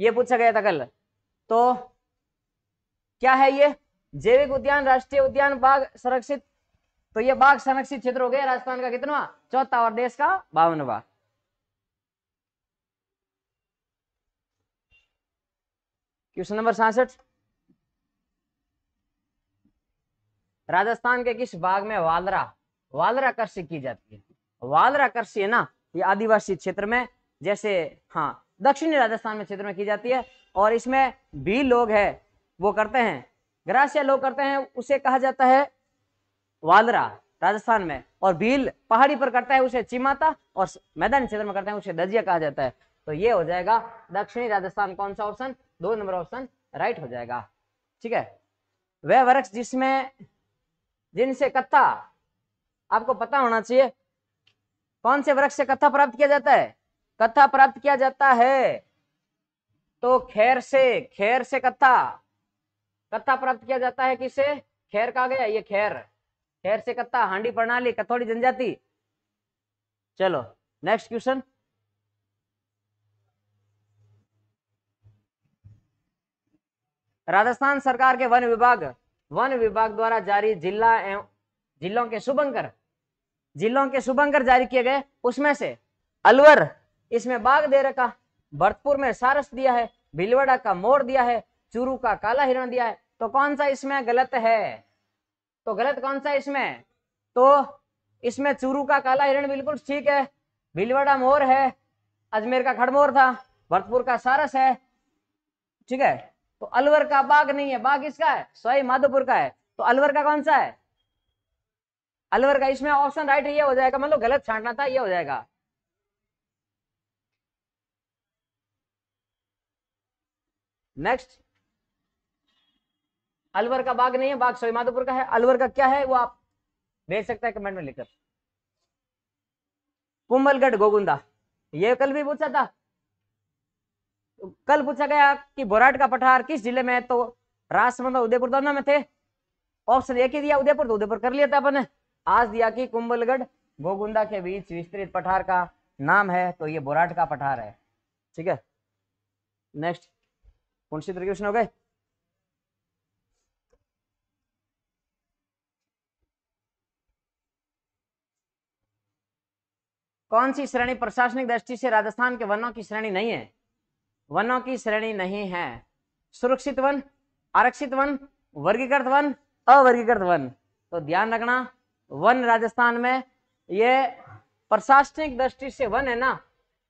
यह पूछा गया था कल तो क्या है ये जैविक उद्यान राष्ट्रीय उद्यान बाघ संरक्षित तो ये बाघ संरक्षित क्षेत्र हो गया राजस्थान का कितना चौथा और देश का बावनवा क्वेश्चन नंबर सासठ राजस्थान के किस बाग में वालरा वालरा कृषि की जाती है वालरा कृषि है ना ये आदिवासी क्षेत्र में जैसे हाँ दक्षिणी राजस्थान में क्षेत्र में की जाती है और इसमें भी लोग है वो करते हैं ग्रास्य लोग करते हैं उसे कहा जाता है वालरा राजस्थान में और भील पहाड़ी पर करता है उसे चिमाता और मैदानी क्षेत्र में करते हैं उसे दजिया कहा जाता है तो ये हो जाएगा दक्षिणी राजस्थान कौन सा ऑप्शन दो नंबर ऑप्शन राइट हो जाएगा ठीक है वह वृक्ष जिसमें जिनसे कत्था आपको पता होना चाहिए कौन से वृक्ष से कत्था प्राप्त किया जाता है कत्था प्राप्त किया जाता है तो खैर से खैर से कथा कथा प्राप्त किया जाता है किसे खैर कहा गया ये खैर खैर से कथा हांडी प्रणाली कथोड़ी जनजाति चलो नेक्स्ट क्वेश्चन राजस्थान सरकार के वन विभाग वन विभाग द्वारा जारी जिला एवं जिलों के शुभंकर जिलों के शुभंकर जारी किए गए उसमें से अलवर इसमें बाघ दे रखा भरतपुर में सारस दिया है भिलवाड़ा का मोर दिया है चूरू का काला हिरण दिया है तो कौन सा इसमें गलत है तो गलत कौन सा इसमें तो इसमें चूरू का काला हिरण बिल्कुल ठीक है भिलवाड़ा मोर है अजमेर का खड़मोर था भरतपुर का सारस है ठीक है तो अलवर का बाघ नहीं है बाघ इसका है सोई माधोपुर का है तो अलवर का कौन सा है अलवर का इसमें ऑप्शन राइट ये हो जाएगा मतलब गलत छांटना था ये हो जाएगा नेक्स्ट अलवर का बाग नहीं है बाग सोईमाधोपुर का है अलवर का क्या है वो आप भेज सकते हैं कमेंट में लिखकर कुंभलगढ़ गोगुंदा ये कल भी पूछा था कल पूछा गया कि बोराट का पठार किस जिले में है तो राजसमंदा उदयपुर दोनों में थे ऑप्शन एक ही दिया उदयपुर तो उदयपुर कर लिया था अपन आज दिया कि कुंभलगढ़ गोगुंदा के बीच विस्तृत पठार का नाम है तो ये बोराट का पठार है ठीक है नेक्स्ट कौन से तरीके हो गए कौन सी श्रेणी प्रशासनिक दृष्टि से राजस्थान के वनों की श्रेणी नहीं है वनों की श्रेणी नहीं है सुरक्षित वन आरक्षित वन वर्गीकृत वन अवर्गीकृत वन तो ध्यान रखना वन राजस्थान में ये प्रशासनिक दृष्टि से वन है ना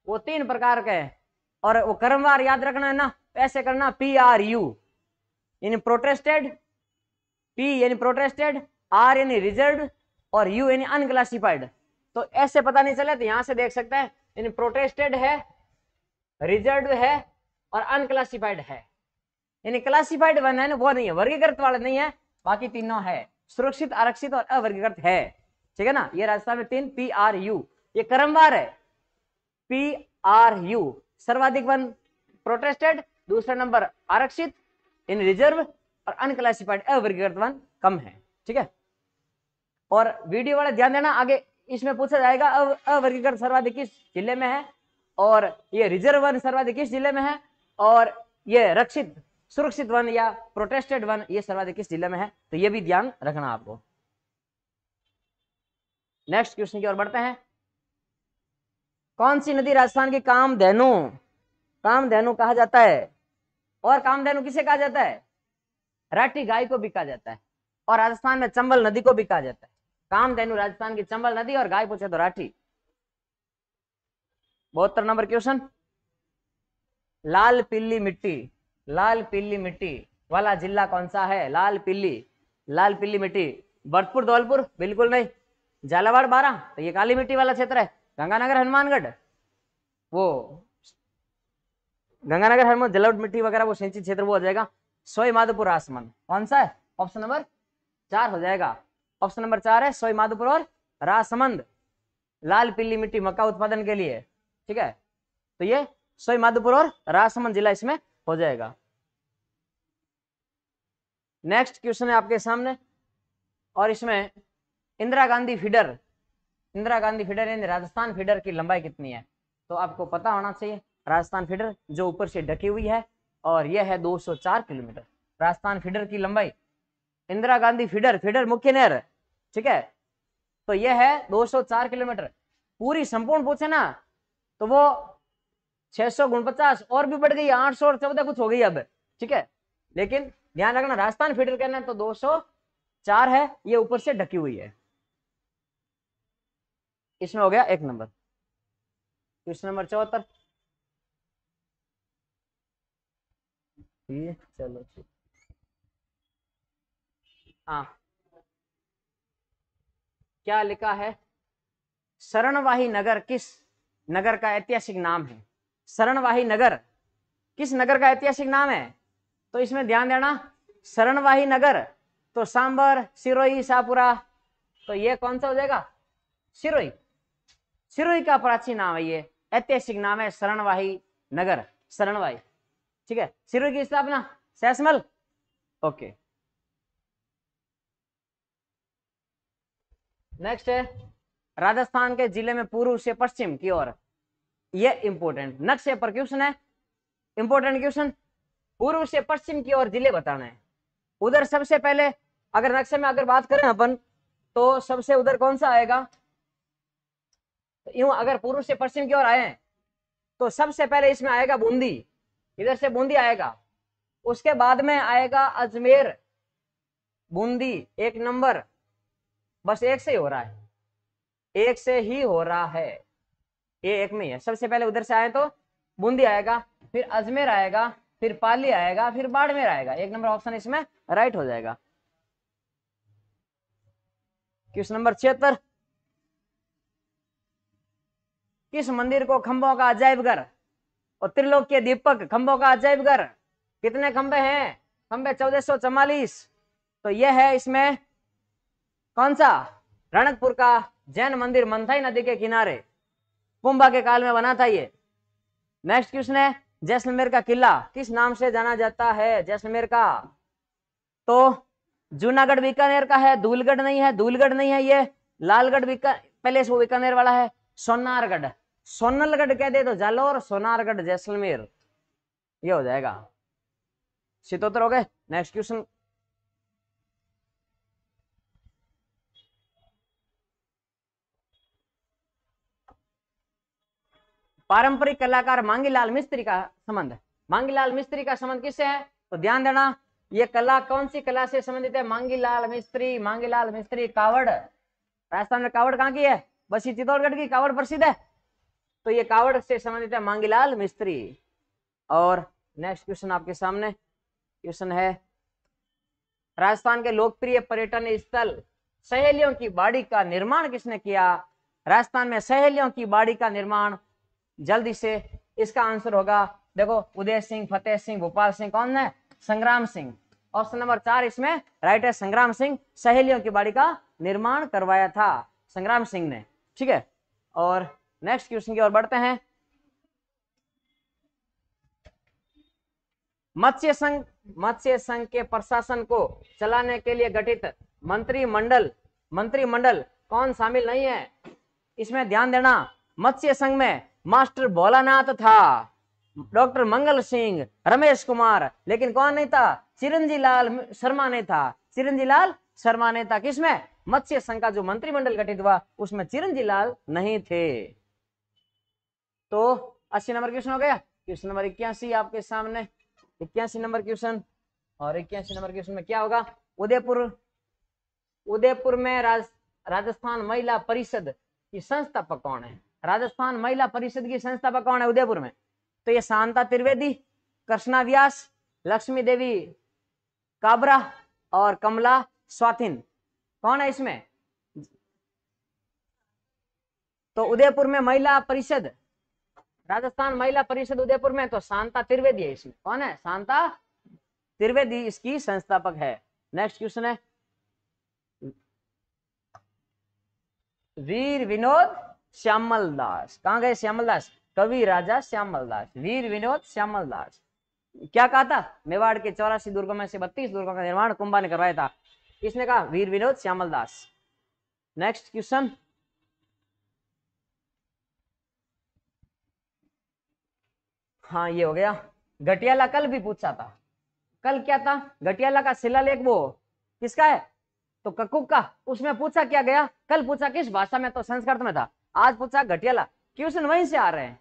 वो तीन प्रकार के हैं और वो कर्मवार याद रखना है ना ऐसे करना पी आर यू यानी प्रोटेस्टेड पी यानी प्रोटेस्टेड आर यानी रिजर्व और यू यानी अनक्लासिफाइड तो ऐसे पता नहीं चले तो यहां से देख सकते हैं यानी प्रोटेस्टेड है रिजर्व है और अनक्लासिफाइड है यानी क्लासिफाइड वन है ना वो नहीं है वर्गीकृत वाले नहीं है बाकी तीनों है सुरक्षित आरक्षित और अवर्गीकृत है ठीक है ना ये राजस्थान में तीन पी आर यू ये क्रमवार है पी आर यू सर्वाधिक वन प्रोटेस्टेड दूसरा नंबर आरक्षित इन रिजर्व और अनक्लासिफाइड अवर्गीकृत वन कम है ठीक है और वीडियो वाला ध्यान देना आगे इसमें पूछा जाएगा अवर्गीकृत सर्वाधिक किस जिले में है और ये रिजर्व वन सर्वाधिक किस जिले में है और ये रक्षित सुरक्षित वन या प्रोटेस्टेड वन ये सर्वाधिक किस जिले में है तो ये भी ध्यान रखना आपको नेक्स्ट क्वेश्चन की ओर बढ़ते हैं कौन सी नदी राजस्थान की कामधेनु कामधेनु कहा जाता है और कामधेनु किसे कहा जाता है राठी गाय को भी कहा जाता है और राजस्थान में चंबल नदी को भी कहा जाता है कामधेनु राजस्थान की चंबल नदी और गाय पूछे तो राठी बहत्तर नंबर क्वेश्चन लाल पीली मिट्टी लाल पीली मिट्टी वाला जिला कौन सा है लाल पीली लाल पीली मिट्टी भरतपुर धौलपुर बिल्कुल नहीं झालावाड़ बारह तो ये काली मिट्टी वाला क्षेत्र है गंगानगर हनुमानगढ़ वो गंगानगर हनुमान जलौट मिट्टी वगैरह वो सिंचित क्षेत्र वो हो जाएगा सोई माधोपुर आसमान कौन सा है ऑप्शन नंबर चार हो जाएगा ऑप्शन नंबर चार है सोई माधोपुर और रासमंद लाल पीली मिट्टी मक्का उत्पादन के लिए ठीक है तो ये सोई माधोपुर और रासमंद जिला इसमें हो जाएगा नेक्स्ट क्वेश्चन है आपके सामने और इसमें इंदिरा गांधी फीडर इंदिरा गांधी फीडर यानी राजस्थान फीडर की लंबाई कितनी है तो आपको पता होना चाहिए राजस्थान फीडर जो ऊपर से ढकी हुई है और यह है 204 किलोमीटर राजस्थान फीडर की लंबाई इंदिरा गांधी फीडर फीडर मुख्य नहर ठीक है तो यह है 204 किलोमीटर पूरी संपूर्ण पूछे ना तो वो छह सौ और भी बढ़ गई आठ सौ और चौदह कुछ हो गई अब ठीक है लेकिन ध्यान रखना राजस्थान फीडर कहना है तो दो है ये ऊपर से ढकी हुई है इसमें हो गया एक नंबर क्वेश्चन नंबर चौहत्तर चलो हाँ क्या लिखा है शरणवाही नगर किस नगर का ऐतिहासिक नाम है शरणवाही नगर किस नगर का ऐतिहासिक नाम है तो इसमें ध्यान देना शरणवाही नगर तो सांबर सिरोही शाहपुरा तो ये कौन सा हो जाएगा सिरोही सिरोही का प्राचीन नाम है ये ऐतिहासिक नाम है शरणवाही नगर शरणवाही ठीक है सिरोही की स्थापना सैसमल ओके नेक्स्ट है राजस्थान के जिले में पूर्व से पश्चिम की ओर यह इंपोर्टेंट नक्शे पर क्वेश्चन है इंपोर्टेंट क्वेश्चन पूर्व से पश्चिम की ओर जिले बताना है उधर सबसे पहले अगर नक्शे में अगर बात करें अपन तो सबसे उधर कौन सा आएगा तो यूं अगर पूर्व से पश्चिम की ओर आए तो सबसे पहले इसमें आएगा बूंदी इधर से बूंदी आएगा उसके बाद में आएगा अजमेर बूंदी एक नंबर बस एक से ही हो रहा है एक से ही हो रहा है ये एक में है सबसे पहले उधर से आए तो बूंदी आएगा फिर अजमेर आएगा फिर पाली आएगा फिर बाड़मेर आएगा एक नंबर ऑप्शन इसमें राइट हो जाएगा क्वेश्चन नंबर छिहत्तर किस मंदिर को खंभों का अजायब घर और त्रिलोक के दीपक खंभों का अजायब घर कितने खंभे हैं खंबे चौदह तो यह है इसमें कौन सा रणकपुर का जैन मंदिर मंथाई नदी के किनारे कुंभा के काल में बना था ये नेक्स्ट क्वेश्चन है जैसलमेर का किला किस नाम से जाना जाता है जैसलमेर का तो जूनागढ़ बीकानेर का है धूलगढ़ नहीं है धूलगढ़ नहीं है ये लालगढ़ बीका पहले वो बीकानेर वाला है सोनारगढ़ सोनलगढ़ कह दे तो जालोर सोनारगढ़ जैसलमेर ये हो जाएगा शीतोत्तर हो गए नेक्स्ट क्वेश्चन पारंपरिक कलाकार मांगीलाल मिस्त्री का संबंध मांगीलाल मिस्त्री का संबंध किससे है तो ध्यान देना ये कला कौन सी कला से संबंधित है मांगीलाल मिस्त्री मांगीलाल मिस्त्री कावड़ राजस्थान में कावड़ कहाँ की है बस ये चित्तौड़गढ़ की कावड़ प्रसिद्ध है तो ये कावड़ से संबंधित है मांगीलाल मिस्त्री और नेक्स्ट क्वेश्चन आपके सामने क्वेश्चन है राजस्थान के लोकप्रिय पर्यटन स्थल सहेलियों की बाड़ी का निर्माण किसने किया राजस्थान में सहेलियों की बाड़ी का निर्माण जल्दी से इसका आंसर होगा देखो उदय सिंह फतेह सिंह भोपाल सिंह कौन है संग्राम सिंह ऑप्शन नंबर चार इसमें राइट है संग्राम सिंह सहेलियों की बाड़ी का निर्माण करवाया था संग्राम सिंह ने ठीक है और नेक्स्ट क्वेश्चन की ओर बढ़ते हैं मत्स्य संघ मत्स्य संघ के प्रशासन को चलाने के लिए गठित मंत्रिमंडल मंत्रिमंडल कौन शामिल नहीं है इसमें ध्यान देना मत्स्य संघ में मास्टर भोलानाथ था डॉक्टर मंगल सिंह रमेश कुमार लेकिन कौन नहीं था चिरंजी लाल शर्मा नहीं था चिरंजी लाल शर्मा नहीं था किसमें मत्स्य संघ का जो मंत्रिमंडल गठित हुआ उसमें चिरंजी लाल नहीं थे तो अस्सी नंबर क्वेश्चन हो गया क्वेश्चन नंबर इक्यासी आपके सामने इक्यासी नंबर क्वेश्चन और इक्यासी नंबर क्वेश्चन में क्या होगा उदयपुर उदयपुर में राज, राजस्थान महिला परिषद की संस्थापक कौन है राजस्थान महिला परिषद की संस्थापक कौन है उदयपुर में तो ये शांता त्रिवेदी कृष्णा व्यास लक्ष्मी देवी काबरा और कमला स्वाथिन कौन है इसमें तो उदयपुर में महिला परिषद राजस्थान महिला परिषद उदयपुर में तो शांता त्रिवेदी है इसमें कौन है शांता त्रिवेदी इसकी संस्थापक है नेक्स्ट क्वेश्चन है वीर विनोद श्यामल दास कहा गए श्यामल दास कवि राजा श्यामल दास वीर विनोद श्यामल दास क्या कहा था मेवाड़ के चौरासी दुर्गों में से बत्तीस दुर्गों का निर्माण कुंभा ने करवाया था किसने कहा वीर विनोद श्यामल दास नेक्स्ट क्वेश्चन हाँ ये हो गया घटियाला कल भी पूछा था कल क्या था घटियाला का शिलालेख वो किसका है तो ककुक का उसमें पूछा क्या गया कल पूछा किस भाषा में तो संस्कृत में था आज पूछा घटियाला क्वेश्चन वहीं से आ रहे हैं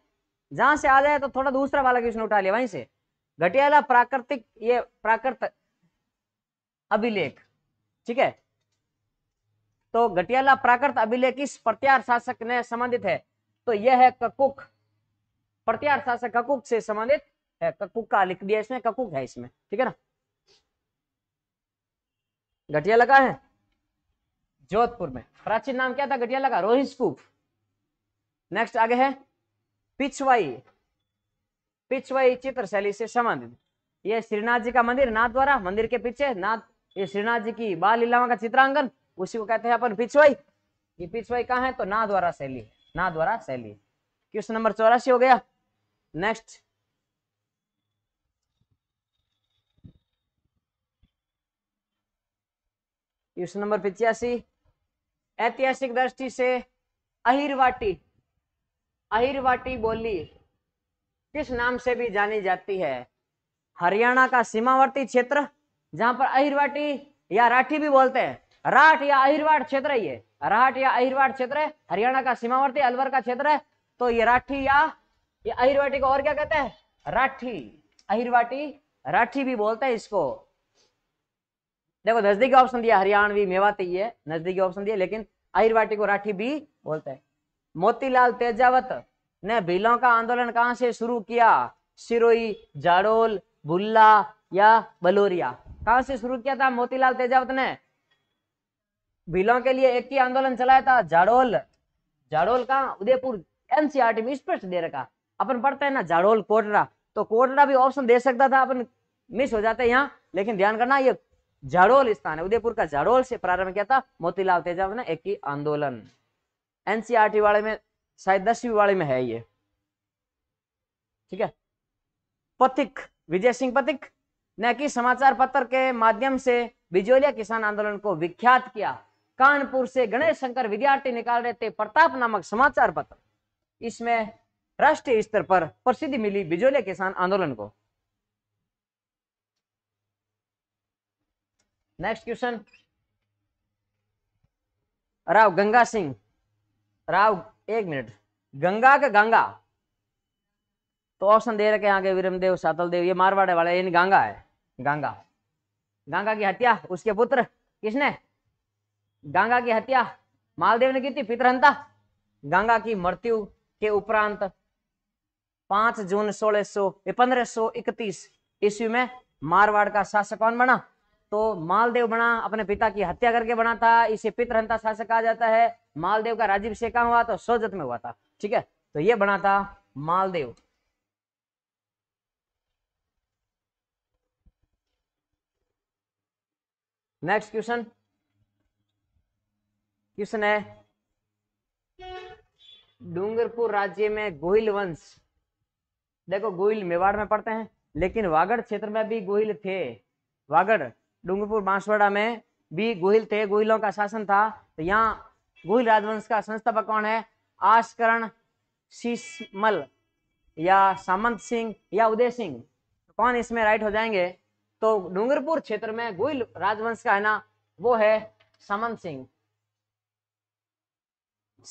जहां से आ जाए तो थोड़ा दूसरा वाला क्वेश्चन उठा लिया वहीं से घटियाला प्राकृतिक ये प्राकृत अभिलेख ठीक है तो घटियाला प्राकृत अभिलेख इस प्रत्यार शासक ने संबंधित है तो यह है ककुक प्रत्यार शासक ककुक से संबंधित है ककुक का लिख दिया इसमें ककुक है इसमें ठीक है ना घटियाला का है जोधपुर में प्राचीन नाम क्या था घटियाला का रोहिस्कूप नेक्स्ट आगे है पिछवाई पिछवाई चित्र शैली से संबंधित यह श्रीनाथ जी का मंदिर नाथ द्वारा मंदिर के पीछे नाथ ये श्रीनाथ जी की बाल लीलामा का चित्रांकन उसी को कहते हैं अपन पिछवाई ये पिछवाई कहा है तो ना द्वारा शैली ना द्वारा शैली क्वेश्चन नंबर चौरासी हो गया नेक्स्ट क्वेश्चन नंबर पिचासी ऐतिहासिक दृष्टि से अहिरवाटी अहिरवाटी बोली किस नाम से भी जानी जाती है हरियाणा का सीमावर्ती क्षेत्र जहां पर अहिरवाटी या राठी भी बोलते हैं राठ या अहिरवाड़ क्षेत्र ये राठ या अहिरवाड़ क्षेत्र है हरियाणा का सीमावर्ती अलवर का क्षेत्र है तो ये राठी या ये अहिरवाटी को और क्या कहते हैं राठी अहिरवाटी राठी भी बोलते हैं इसको देखो नजदीकी ऑप्शन दिया हरियाणवी मेवाती है नजदीकी ऑप्शन दिया लेकिन अहिरवाटी को राठी भी बोलते हैं मोतीलाल तेजावत ने भीलों का आंदोलन कहां से शुरू किया सिरोई जाडोल बुल्ला या बलोरिया कहा से शुरू किया था मोतीलाल तेजावत ने भीलों के लिए एक ही आंदोलन चलाया था जाड़ोल जाड़ोल कहा उदयपुर एनसीआर में स्पष्ट दे रखा अपन पढ़ते हैं ना जाड़ोल कोटरा तो कोटरा भी ऑप्शन दे सकता था अपन मिस हो जाते यहाँ लेकिन ध्यान करना ये जाड़ोल स्थान है उदयपुर का जाड़ोल से प्रारंभ किया था मोतीलाल तेजावत ने एक ही आंदोलन एनसीआरटी वाले में शायद दसवीं वाले में है ये ठीक है पथिक विजय सिंह पथिक न कि समाचार पत्र के माध्यम से बिजोलिया किसान आंदोलन को विख्यात किया कानपुर से गणेश शंकर विद्यार्थी निकाल रहे थे प्रताप नामक समाचार पत्र इसमें राष्ट्रीय स्तर पर प्रसिद्धि मिली बिजोलिया किसान आंदोलन को नेक्स्ट क्वेश्चन राव गंगा सिंह राव एक मिनट गंगा का गंगा तो ऑप्शन दे रखे आगे वीरमदेव सातल देव ये मारवाड़े वाले इन गंगा है गांगा गांगा की हत्या उसके पुत्र किसने गांगा की हत्या मालदेव ने की थी पितरहंता गंगा की मृत्यु के उपरांत पांच जून सोलह सो पंद्रह सो इकतीस ईस्वी में मारवाड़ का शासक कौन बना तो मालदेव बना अपने पिता की हत्या करके बना था इसे पितरहता शासक कहा जाता है मालदेव का राजीव से कहा हुआ तो सोजत में हुआ था ठीक है तो ये बना था मालदेव नेक्स्ट क्वेश्चन क्वेश्चन है डूंगरपुर राज्य में गोहिल वंश देखो गोहिल मेवाड़ में पड़ते हैं लेकिन वागड़ क्षेत्र में भी गोहिल थे वागड़ डूंगरपुर बांसवाड़ा में भी गोहिल थे गोहिलों का शासन था तो यहाँ गोहिल राजवंश का संस्थापक कौन है आस्करण शीशमल या सामंत सिंह या उदय सिंह कौन इसमें राइट हो जाएंगे तो डूंगरपुर क्षेत्र में गोयल राजवंश का है ना वो है समन सिंह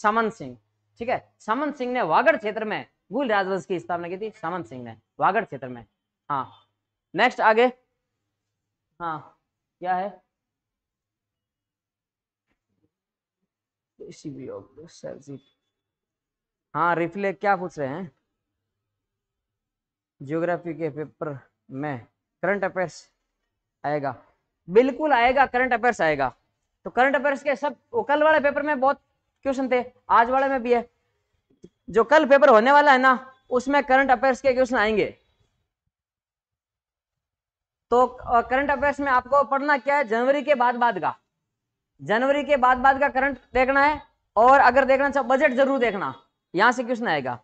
समन सिंह ठीक है समन सिंह ने वागड़ क्षेत्र में गुल राजवंश की स्थापना की थी समन सिंह ने वागड़ क्षेत्र में हाँ नेक्स्ट आगे हाँ क्या है हाँ रिफ्ले क्या पूछ रहे हैं ज्योग्राफी के पेपर में करंट अफेयर्स आएगा बिल्कुल आएगा करंट अफेयर्स आएगा तो करंट अफेयर्स के सब वो कल वाले पेपर में बहुत क्वेश्चन थे आज वाले में भी है जो कल पेपर होने वाला है ना उसमें करंट अफेयर्स के क्वेश्चन आएंगे तो करंट अफेयर्स में आपको पढ़ना क्या है जनवरी के बाद बाद का जनवरी के बाद बाद का करंट देखना है और अगर देखना चाहो तो बजट जरूर देखना यहां से क्वेश्चन आएगा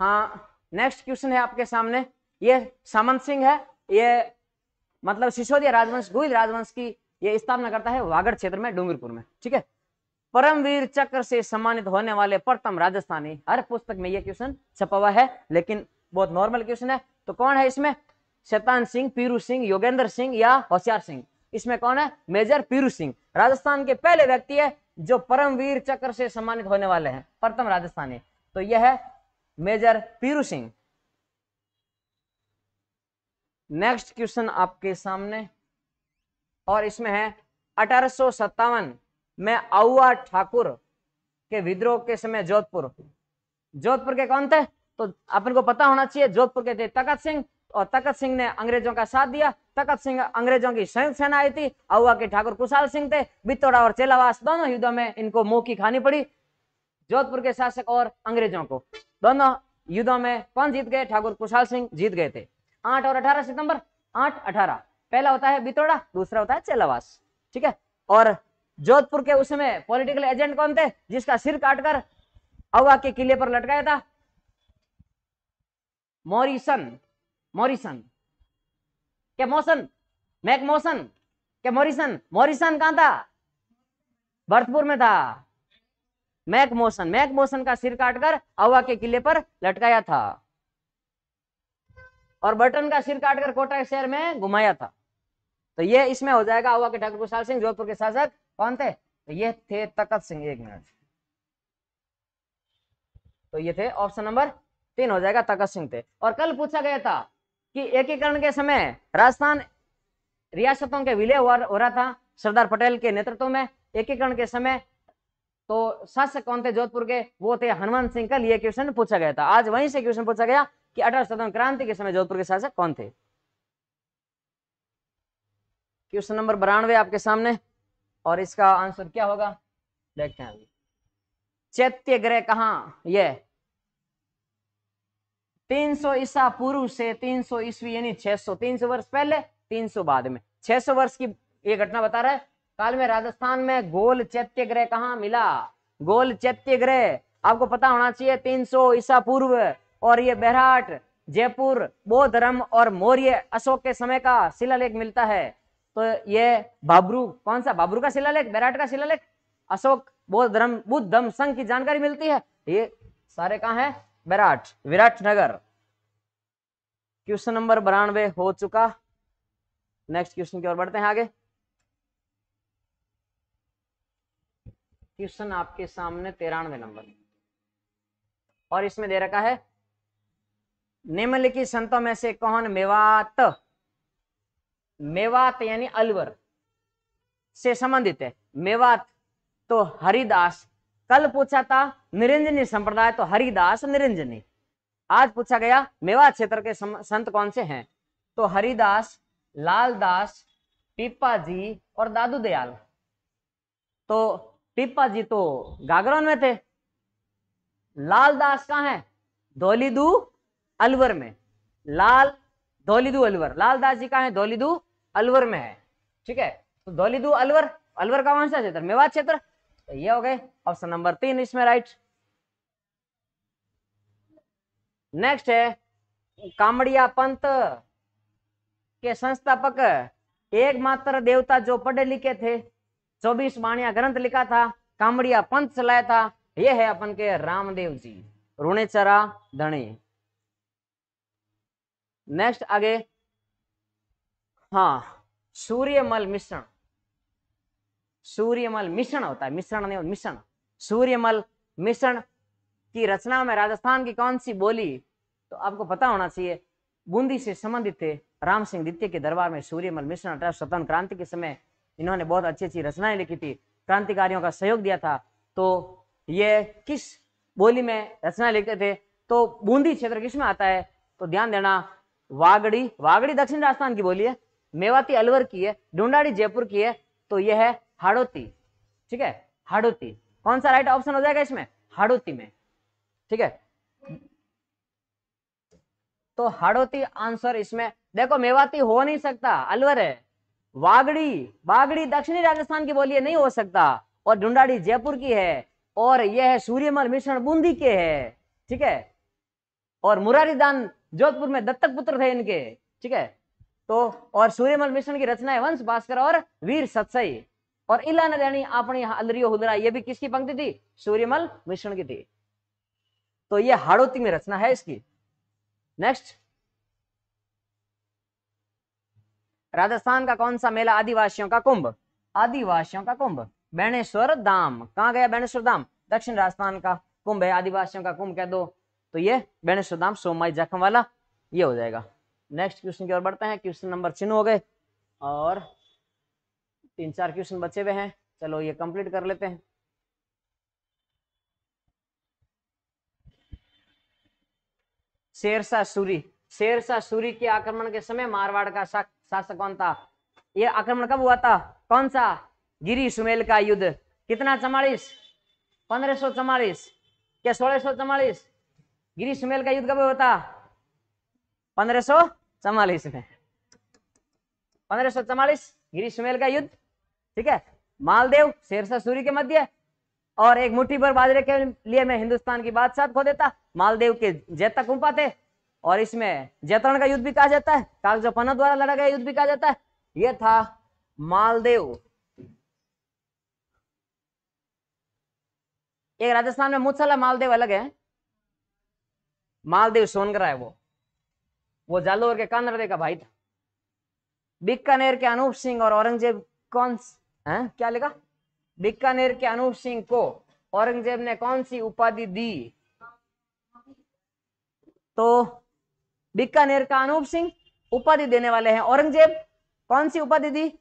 हाँ नेक्स्ट क्वेश्चन है आपके सामने ये सामंत सिंह है ये मतलब सिसोदिया राजवंश गुहिल राजवंश की ये स्थापना करता है वागड़ क्षेत्र में डूंगरपुर में ठीक है परमवीर चक्र से सम्मानित होने वाले प्रथम राजस्थानी हर पुस्तक में ये क्वेश्चन छपा हुआ है लेकिन बहुत नॉर्मल क्वेश्चन है तो कौन है इसमें शैतान सिंह पीरू सिंह योगेंद्र सिंह या होशियार सिंह इसमें कौन है मेजर पीरू सिंह राजस्थान के पहले व्यक्ति है जो परमवीर चक्र से सम्मानित होने वाले हैं प्रथम राजस्थानी तो यह है major Piru Singh next question आपके सामने और इसमें है अठारह में आउआ ठाकुर के विद्रोह के समय जोधपुर जोधपुर के कौन थे तो अपन को पता होना चाहिए जोधपुर के थे तकत सिंह और तकत सिंह ने अंग्रेजों का साथ दिया तकत सिंह अंग्रेजों की संयुक्त सेना आई थी आउआ के ठाकुर कुशाल सिंह थे बित्तौड़ा और चेलावास दोनों युद्धों में इनको मुंह की खानी पड़ी जोधपुर के शासक और अंग्रेजों को दोनों युद्धों में कौन जीत गए ठाकुर कुशाल सिंह जीत गए थे आठ और अठारह सितंबर आठ अठारह पहला होता है बितोड़ा दूसरा होता है चेलावास ठीक है और जोधपुर के उस समय पॉलिटिकल एजेंट कौन थे जिसका सिर काटकर अवा के किले पर लटकाया था मॉरिसन मॉरिसन क्या मौसन मैक मौसन क्या मॉरिसन मॉरिसन कहां था भरतपुर में था मैक मोशन मैक मोशन का सिर काटकर अवा के किले पर लटकाया था और बटन का सिर काटकर कोटा के शहर में घुमाया था तो ये इसमें हो जाएगा अवा के ठाकुर कुशाल सिंह जोधपुर के शासक कौन थे तो ये थे तकत सिंह एक मिनट तो ये थे ऑप्शन नंबर तीन हो जाएगा तकत सिंह थे और कल पूछा गया था कि एकीकरण के समय राजस्थान रियासतों के विलय हो रहा था सरदार पटेल के नेतृत्व में एकीकरण के समय तो शासक कौन थे जोधपुर के वो थे हनुमान सिंह कल ये क्वेश्चन पूछा गया था आज वहीं से क्वेश्चन पूछा गया कि अठारह सौ क्रांति के समय जोधपुर के शासक कौन थे क्वेश्चन नंबर बरानवे आपके सामने और इसका आंसर क्या होगा देखते हैं अभी चैत्य ग्रह कहा ये 300 ईसा पूर्व से 300 ईस्वी यानी 600 300 वर्ष पहले 300 बाद में 600 वर्ष की ये घटना बता रहा है काल में राजस्थान में गोल चैत्य ग्रह कहा मिला गोल चैत्य ग्रह आपको पता होना चाहिए 300 ईसा पूर्व और ये बैराट जयपुर बौद्ध धर्म और मौर्य अशोक के समय का शिलालेख मिलता है तो ये बाबरू कौन सा बाबरू का शिलालेख बैराट का शिलालेख अशोक बौद्ध धर्म बुद्ध धर्म संघ की जानकारी मिलती है ये सारे कहा है बैराट विराट नगर क्वेश्चन नंबर बरानवे हो चुका नेक्स्ट क्वेश्चन की ओर बढ़ते हैं आगे क्वेश्चन आपके सामने तिरानवे नंबर और इसमें दे रखा है निम्नलिखित संतों में से कौन मेवात मेवात यानी अलवर से संबंधित है मेवात तो हरिदास कल पूछा था निरंजनी संप्रदाय तो हरिदास निरंजनी आज पूछा गया मेवात क्षेत्र के संत कौन से हैं तो हरिदास लालदास पीपा जी और दादू दयाल तो पिपा जी तो गागरौन में थे लाल दास कहा है धोलीदू अलवर में लाल धोलीदू अलवर लाल दास जी कहा है धोलीदू अलवर में है ठीक है तो धोलीदू अलवर अलवर का कौन सा क्षेत्र मेवात क्षेत्र तो ये हो गए ऑप्शन नंबर तीन इसमें राइट नेक्स्ट है कामड़िया पंत के संस्थापक एकमात्र देवता जो पढ़े लिखे थे चौबीस बाणिया ग्रंथ लिखा था कामड़िया पंथ चलाया था ये है अपन के रामदेव जी रुणेचरा धनी नेक्स्ट आगे हाँ सूर्यमल मिश्रण सूर्यमल मिश्रण होता है मिश्रण नहीं मिश्रण सूर्यमल मिश्रण की रचना में राजस्थान की कौन सी बोली तो आपको पता होना चाहिए बूंदी से संबंधित थे राम सिंह द्वितीय के दरबार में सूर्यमल मिश्रण अठारह स्वतंत्र क्रांति के समय इन्होंने बहुत अच्छी अच्छी रचनाएं लिखी थी क्रांतिकारियों का सहयोग दिया था तो ये किस बोली में रचना लिखते थे तो बूंदी क्षेत्र किस में आता है तो ध्यान देना वागड़ी वागड़ी दक्षिण राजस्थान की बोली है मेवाती अलवर की है ढूंढाड़ी जयपुर की है तो यह है हाड़ोती ठीक है हाड़ोती कौन सा राइट ऑप्शन हो जाएगा इसमें हाड़ोती में ठीक है तो हाड़ोती आंसर इसमें देखो मेवाती हो नहीं सकता अलवर है वागड़ी बागड़ी दक्षिणी राजस्थान की बोली है नहीं हो सकता और ढूंढाड़ी जयपुर की है और यह है सूर्यमल मिश्रण बूंदी के है ठीक है और मुरारीदान जोधपुर में दत्तक पुत्र थे इनके ठीक है तो और सूर्यमल मिश्रण की रचना है वंश भास्कर और वीर सत्सई और इला नदानी अपनी अलरियो हुदरा ये भी किसकी पंक्ति थी सूर्यमल मिश्रण की थी तो ये हाड़ोती में रचना है इसकी नेक्स्ट राजस्थान का कौन सा मेला आदिवासियों का कुंभ आदिवासियों का कुंभ बैनेश्वर धाम कहाँ गया बैनेश्वर धाम दक्षिण राजस्थान का कुंभ है आदिवासियों का कुंभ कह दो तो ये बैनेश्वर धाम सोमाई जख्म वाला ये हो जाएगा नेक्स्ट क्वेश्चन की ओर बढ़ते हैं क्वेश्चन नंबर चिन्ह हो गए और तीन चार क्वेश्चन बचे हुए हैं चलो ये कंप्लीट कर लेते हैं शेरशाह सूरी शेरशाह सूरी के आक्रमण के समय मारवाड़ का शासक शासक कौन था यह आक्रमण कब हुआ था कौन सा गिरी सुमेल का युद्ध कितना चमालीस पंद्रह सौ चमालीस क्या सोलह सौ चमालीस गिरी सुमेल का युद्ध कब हुआ था पंद्रह सौ चमालीस में पंद्रह सौ चमालीस गिरी सुमेल का युद्ध ठीक है मालदेव शेरशाह सूरी के मध्य और एक मुट्ठी भर बाजरे के लिए मैं हिंदुस्तान की बादशाह खो देता मालदेव के जैतक कुंपा थे और इसमें जैतरण का युद्ध भी कहा जाता है पन्ना द्वारा लड़ा गया युद्ध भी कहा जाता है यह था मालदेव एक राजस्थान में मुत्सला मालदेव अलग है मालदेव सोनगरा है वो वो जालोर के कानरदे का भाई था बीकानेर के अनूप सिंह और औरंगजेब कौन है क्या लिखा बीकानेर के अनूप सिंह को औरंगजेब ने कौन सी उपाधि दी तो बीकानेर का अनूप सिंह उपाधि देने वाले हैं औरंगजेब कौन सी उपाधि दी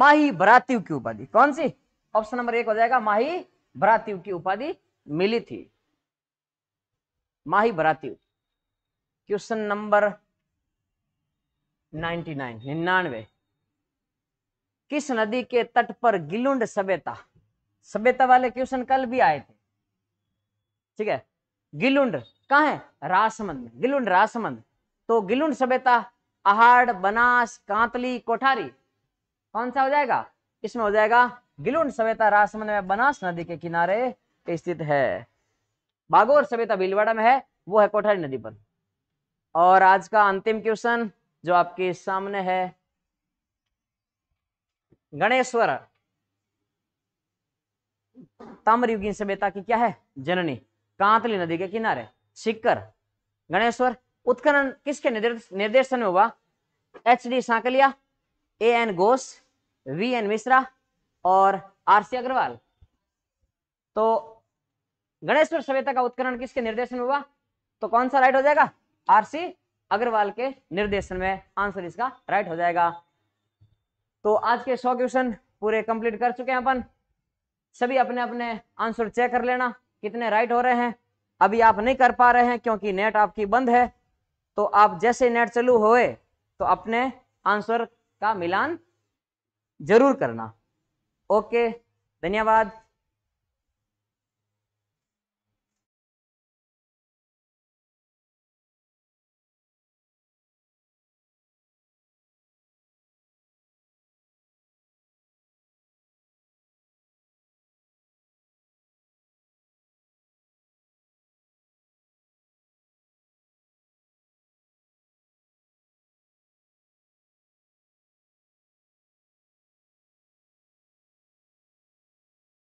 माही बरातियों की उपाधि कौन सी ऑप्शन नंबर एक हो जाएगा माही भ्रातिव की उपाधि मिली थी माही भ्रातिव क्वेश्चन नंबर 99 निन्यानवे किस नदी के तट पर गिलुंड सभ्यता सभ्यता वाले क्वेश्चन कल भी आए थे ठीक है गिलुंड कहा है रासमंद गिलुंड रासमंद तो गिलुंड सभ्यता आहाड़ बनास कांतली कोठारी कौन सा हो जाएगा इसमें हो जाएगा गिलुंड सभ्यता राजसमंद में बनास नदी के किनारे स्थित है बागोर सभ्यता भीलवाड़ा में है वो है कोठारी नदी पर और आज का अंतिम क्वेश्चन जो आपके सामने है गणेश्वर ताम्रयुगीन सभ्यता की क्या है जननी कांतली नदी के किनारे सिक्कर गणेश्वर उत्खनन किसके निर्देशन में हुआ H D Sankalia A N Ghosh V N Mishra और आर सी अग्रवाल तो गणेश्वर सभ्यता का उत्खनन किसके निर्देशन में हुआ तो कौन सा राइट हो जाएगा आर सी अग्रवाल के निर्देशन में आंसर इसका राइट हो जाएगा तो आज के सौ क्वेश्चन पूरे कंप्लीट कर चुके हैं अपन सभी अपने अपने आंसर चेक कर लेना कितने राइट हो रहे हैं अभी आप नहीं कर पा रहे हैं क्योंकि नेट आपकी बंद है तो आप जैसे नेट चालू होए तो अपने आंसर का मिलान जरूर करना ओके धन्यवाद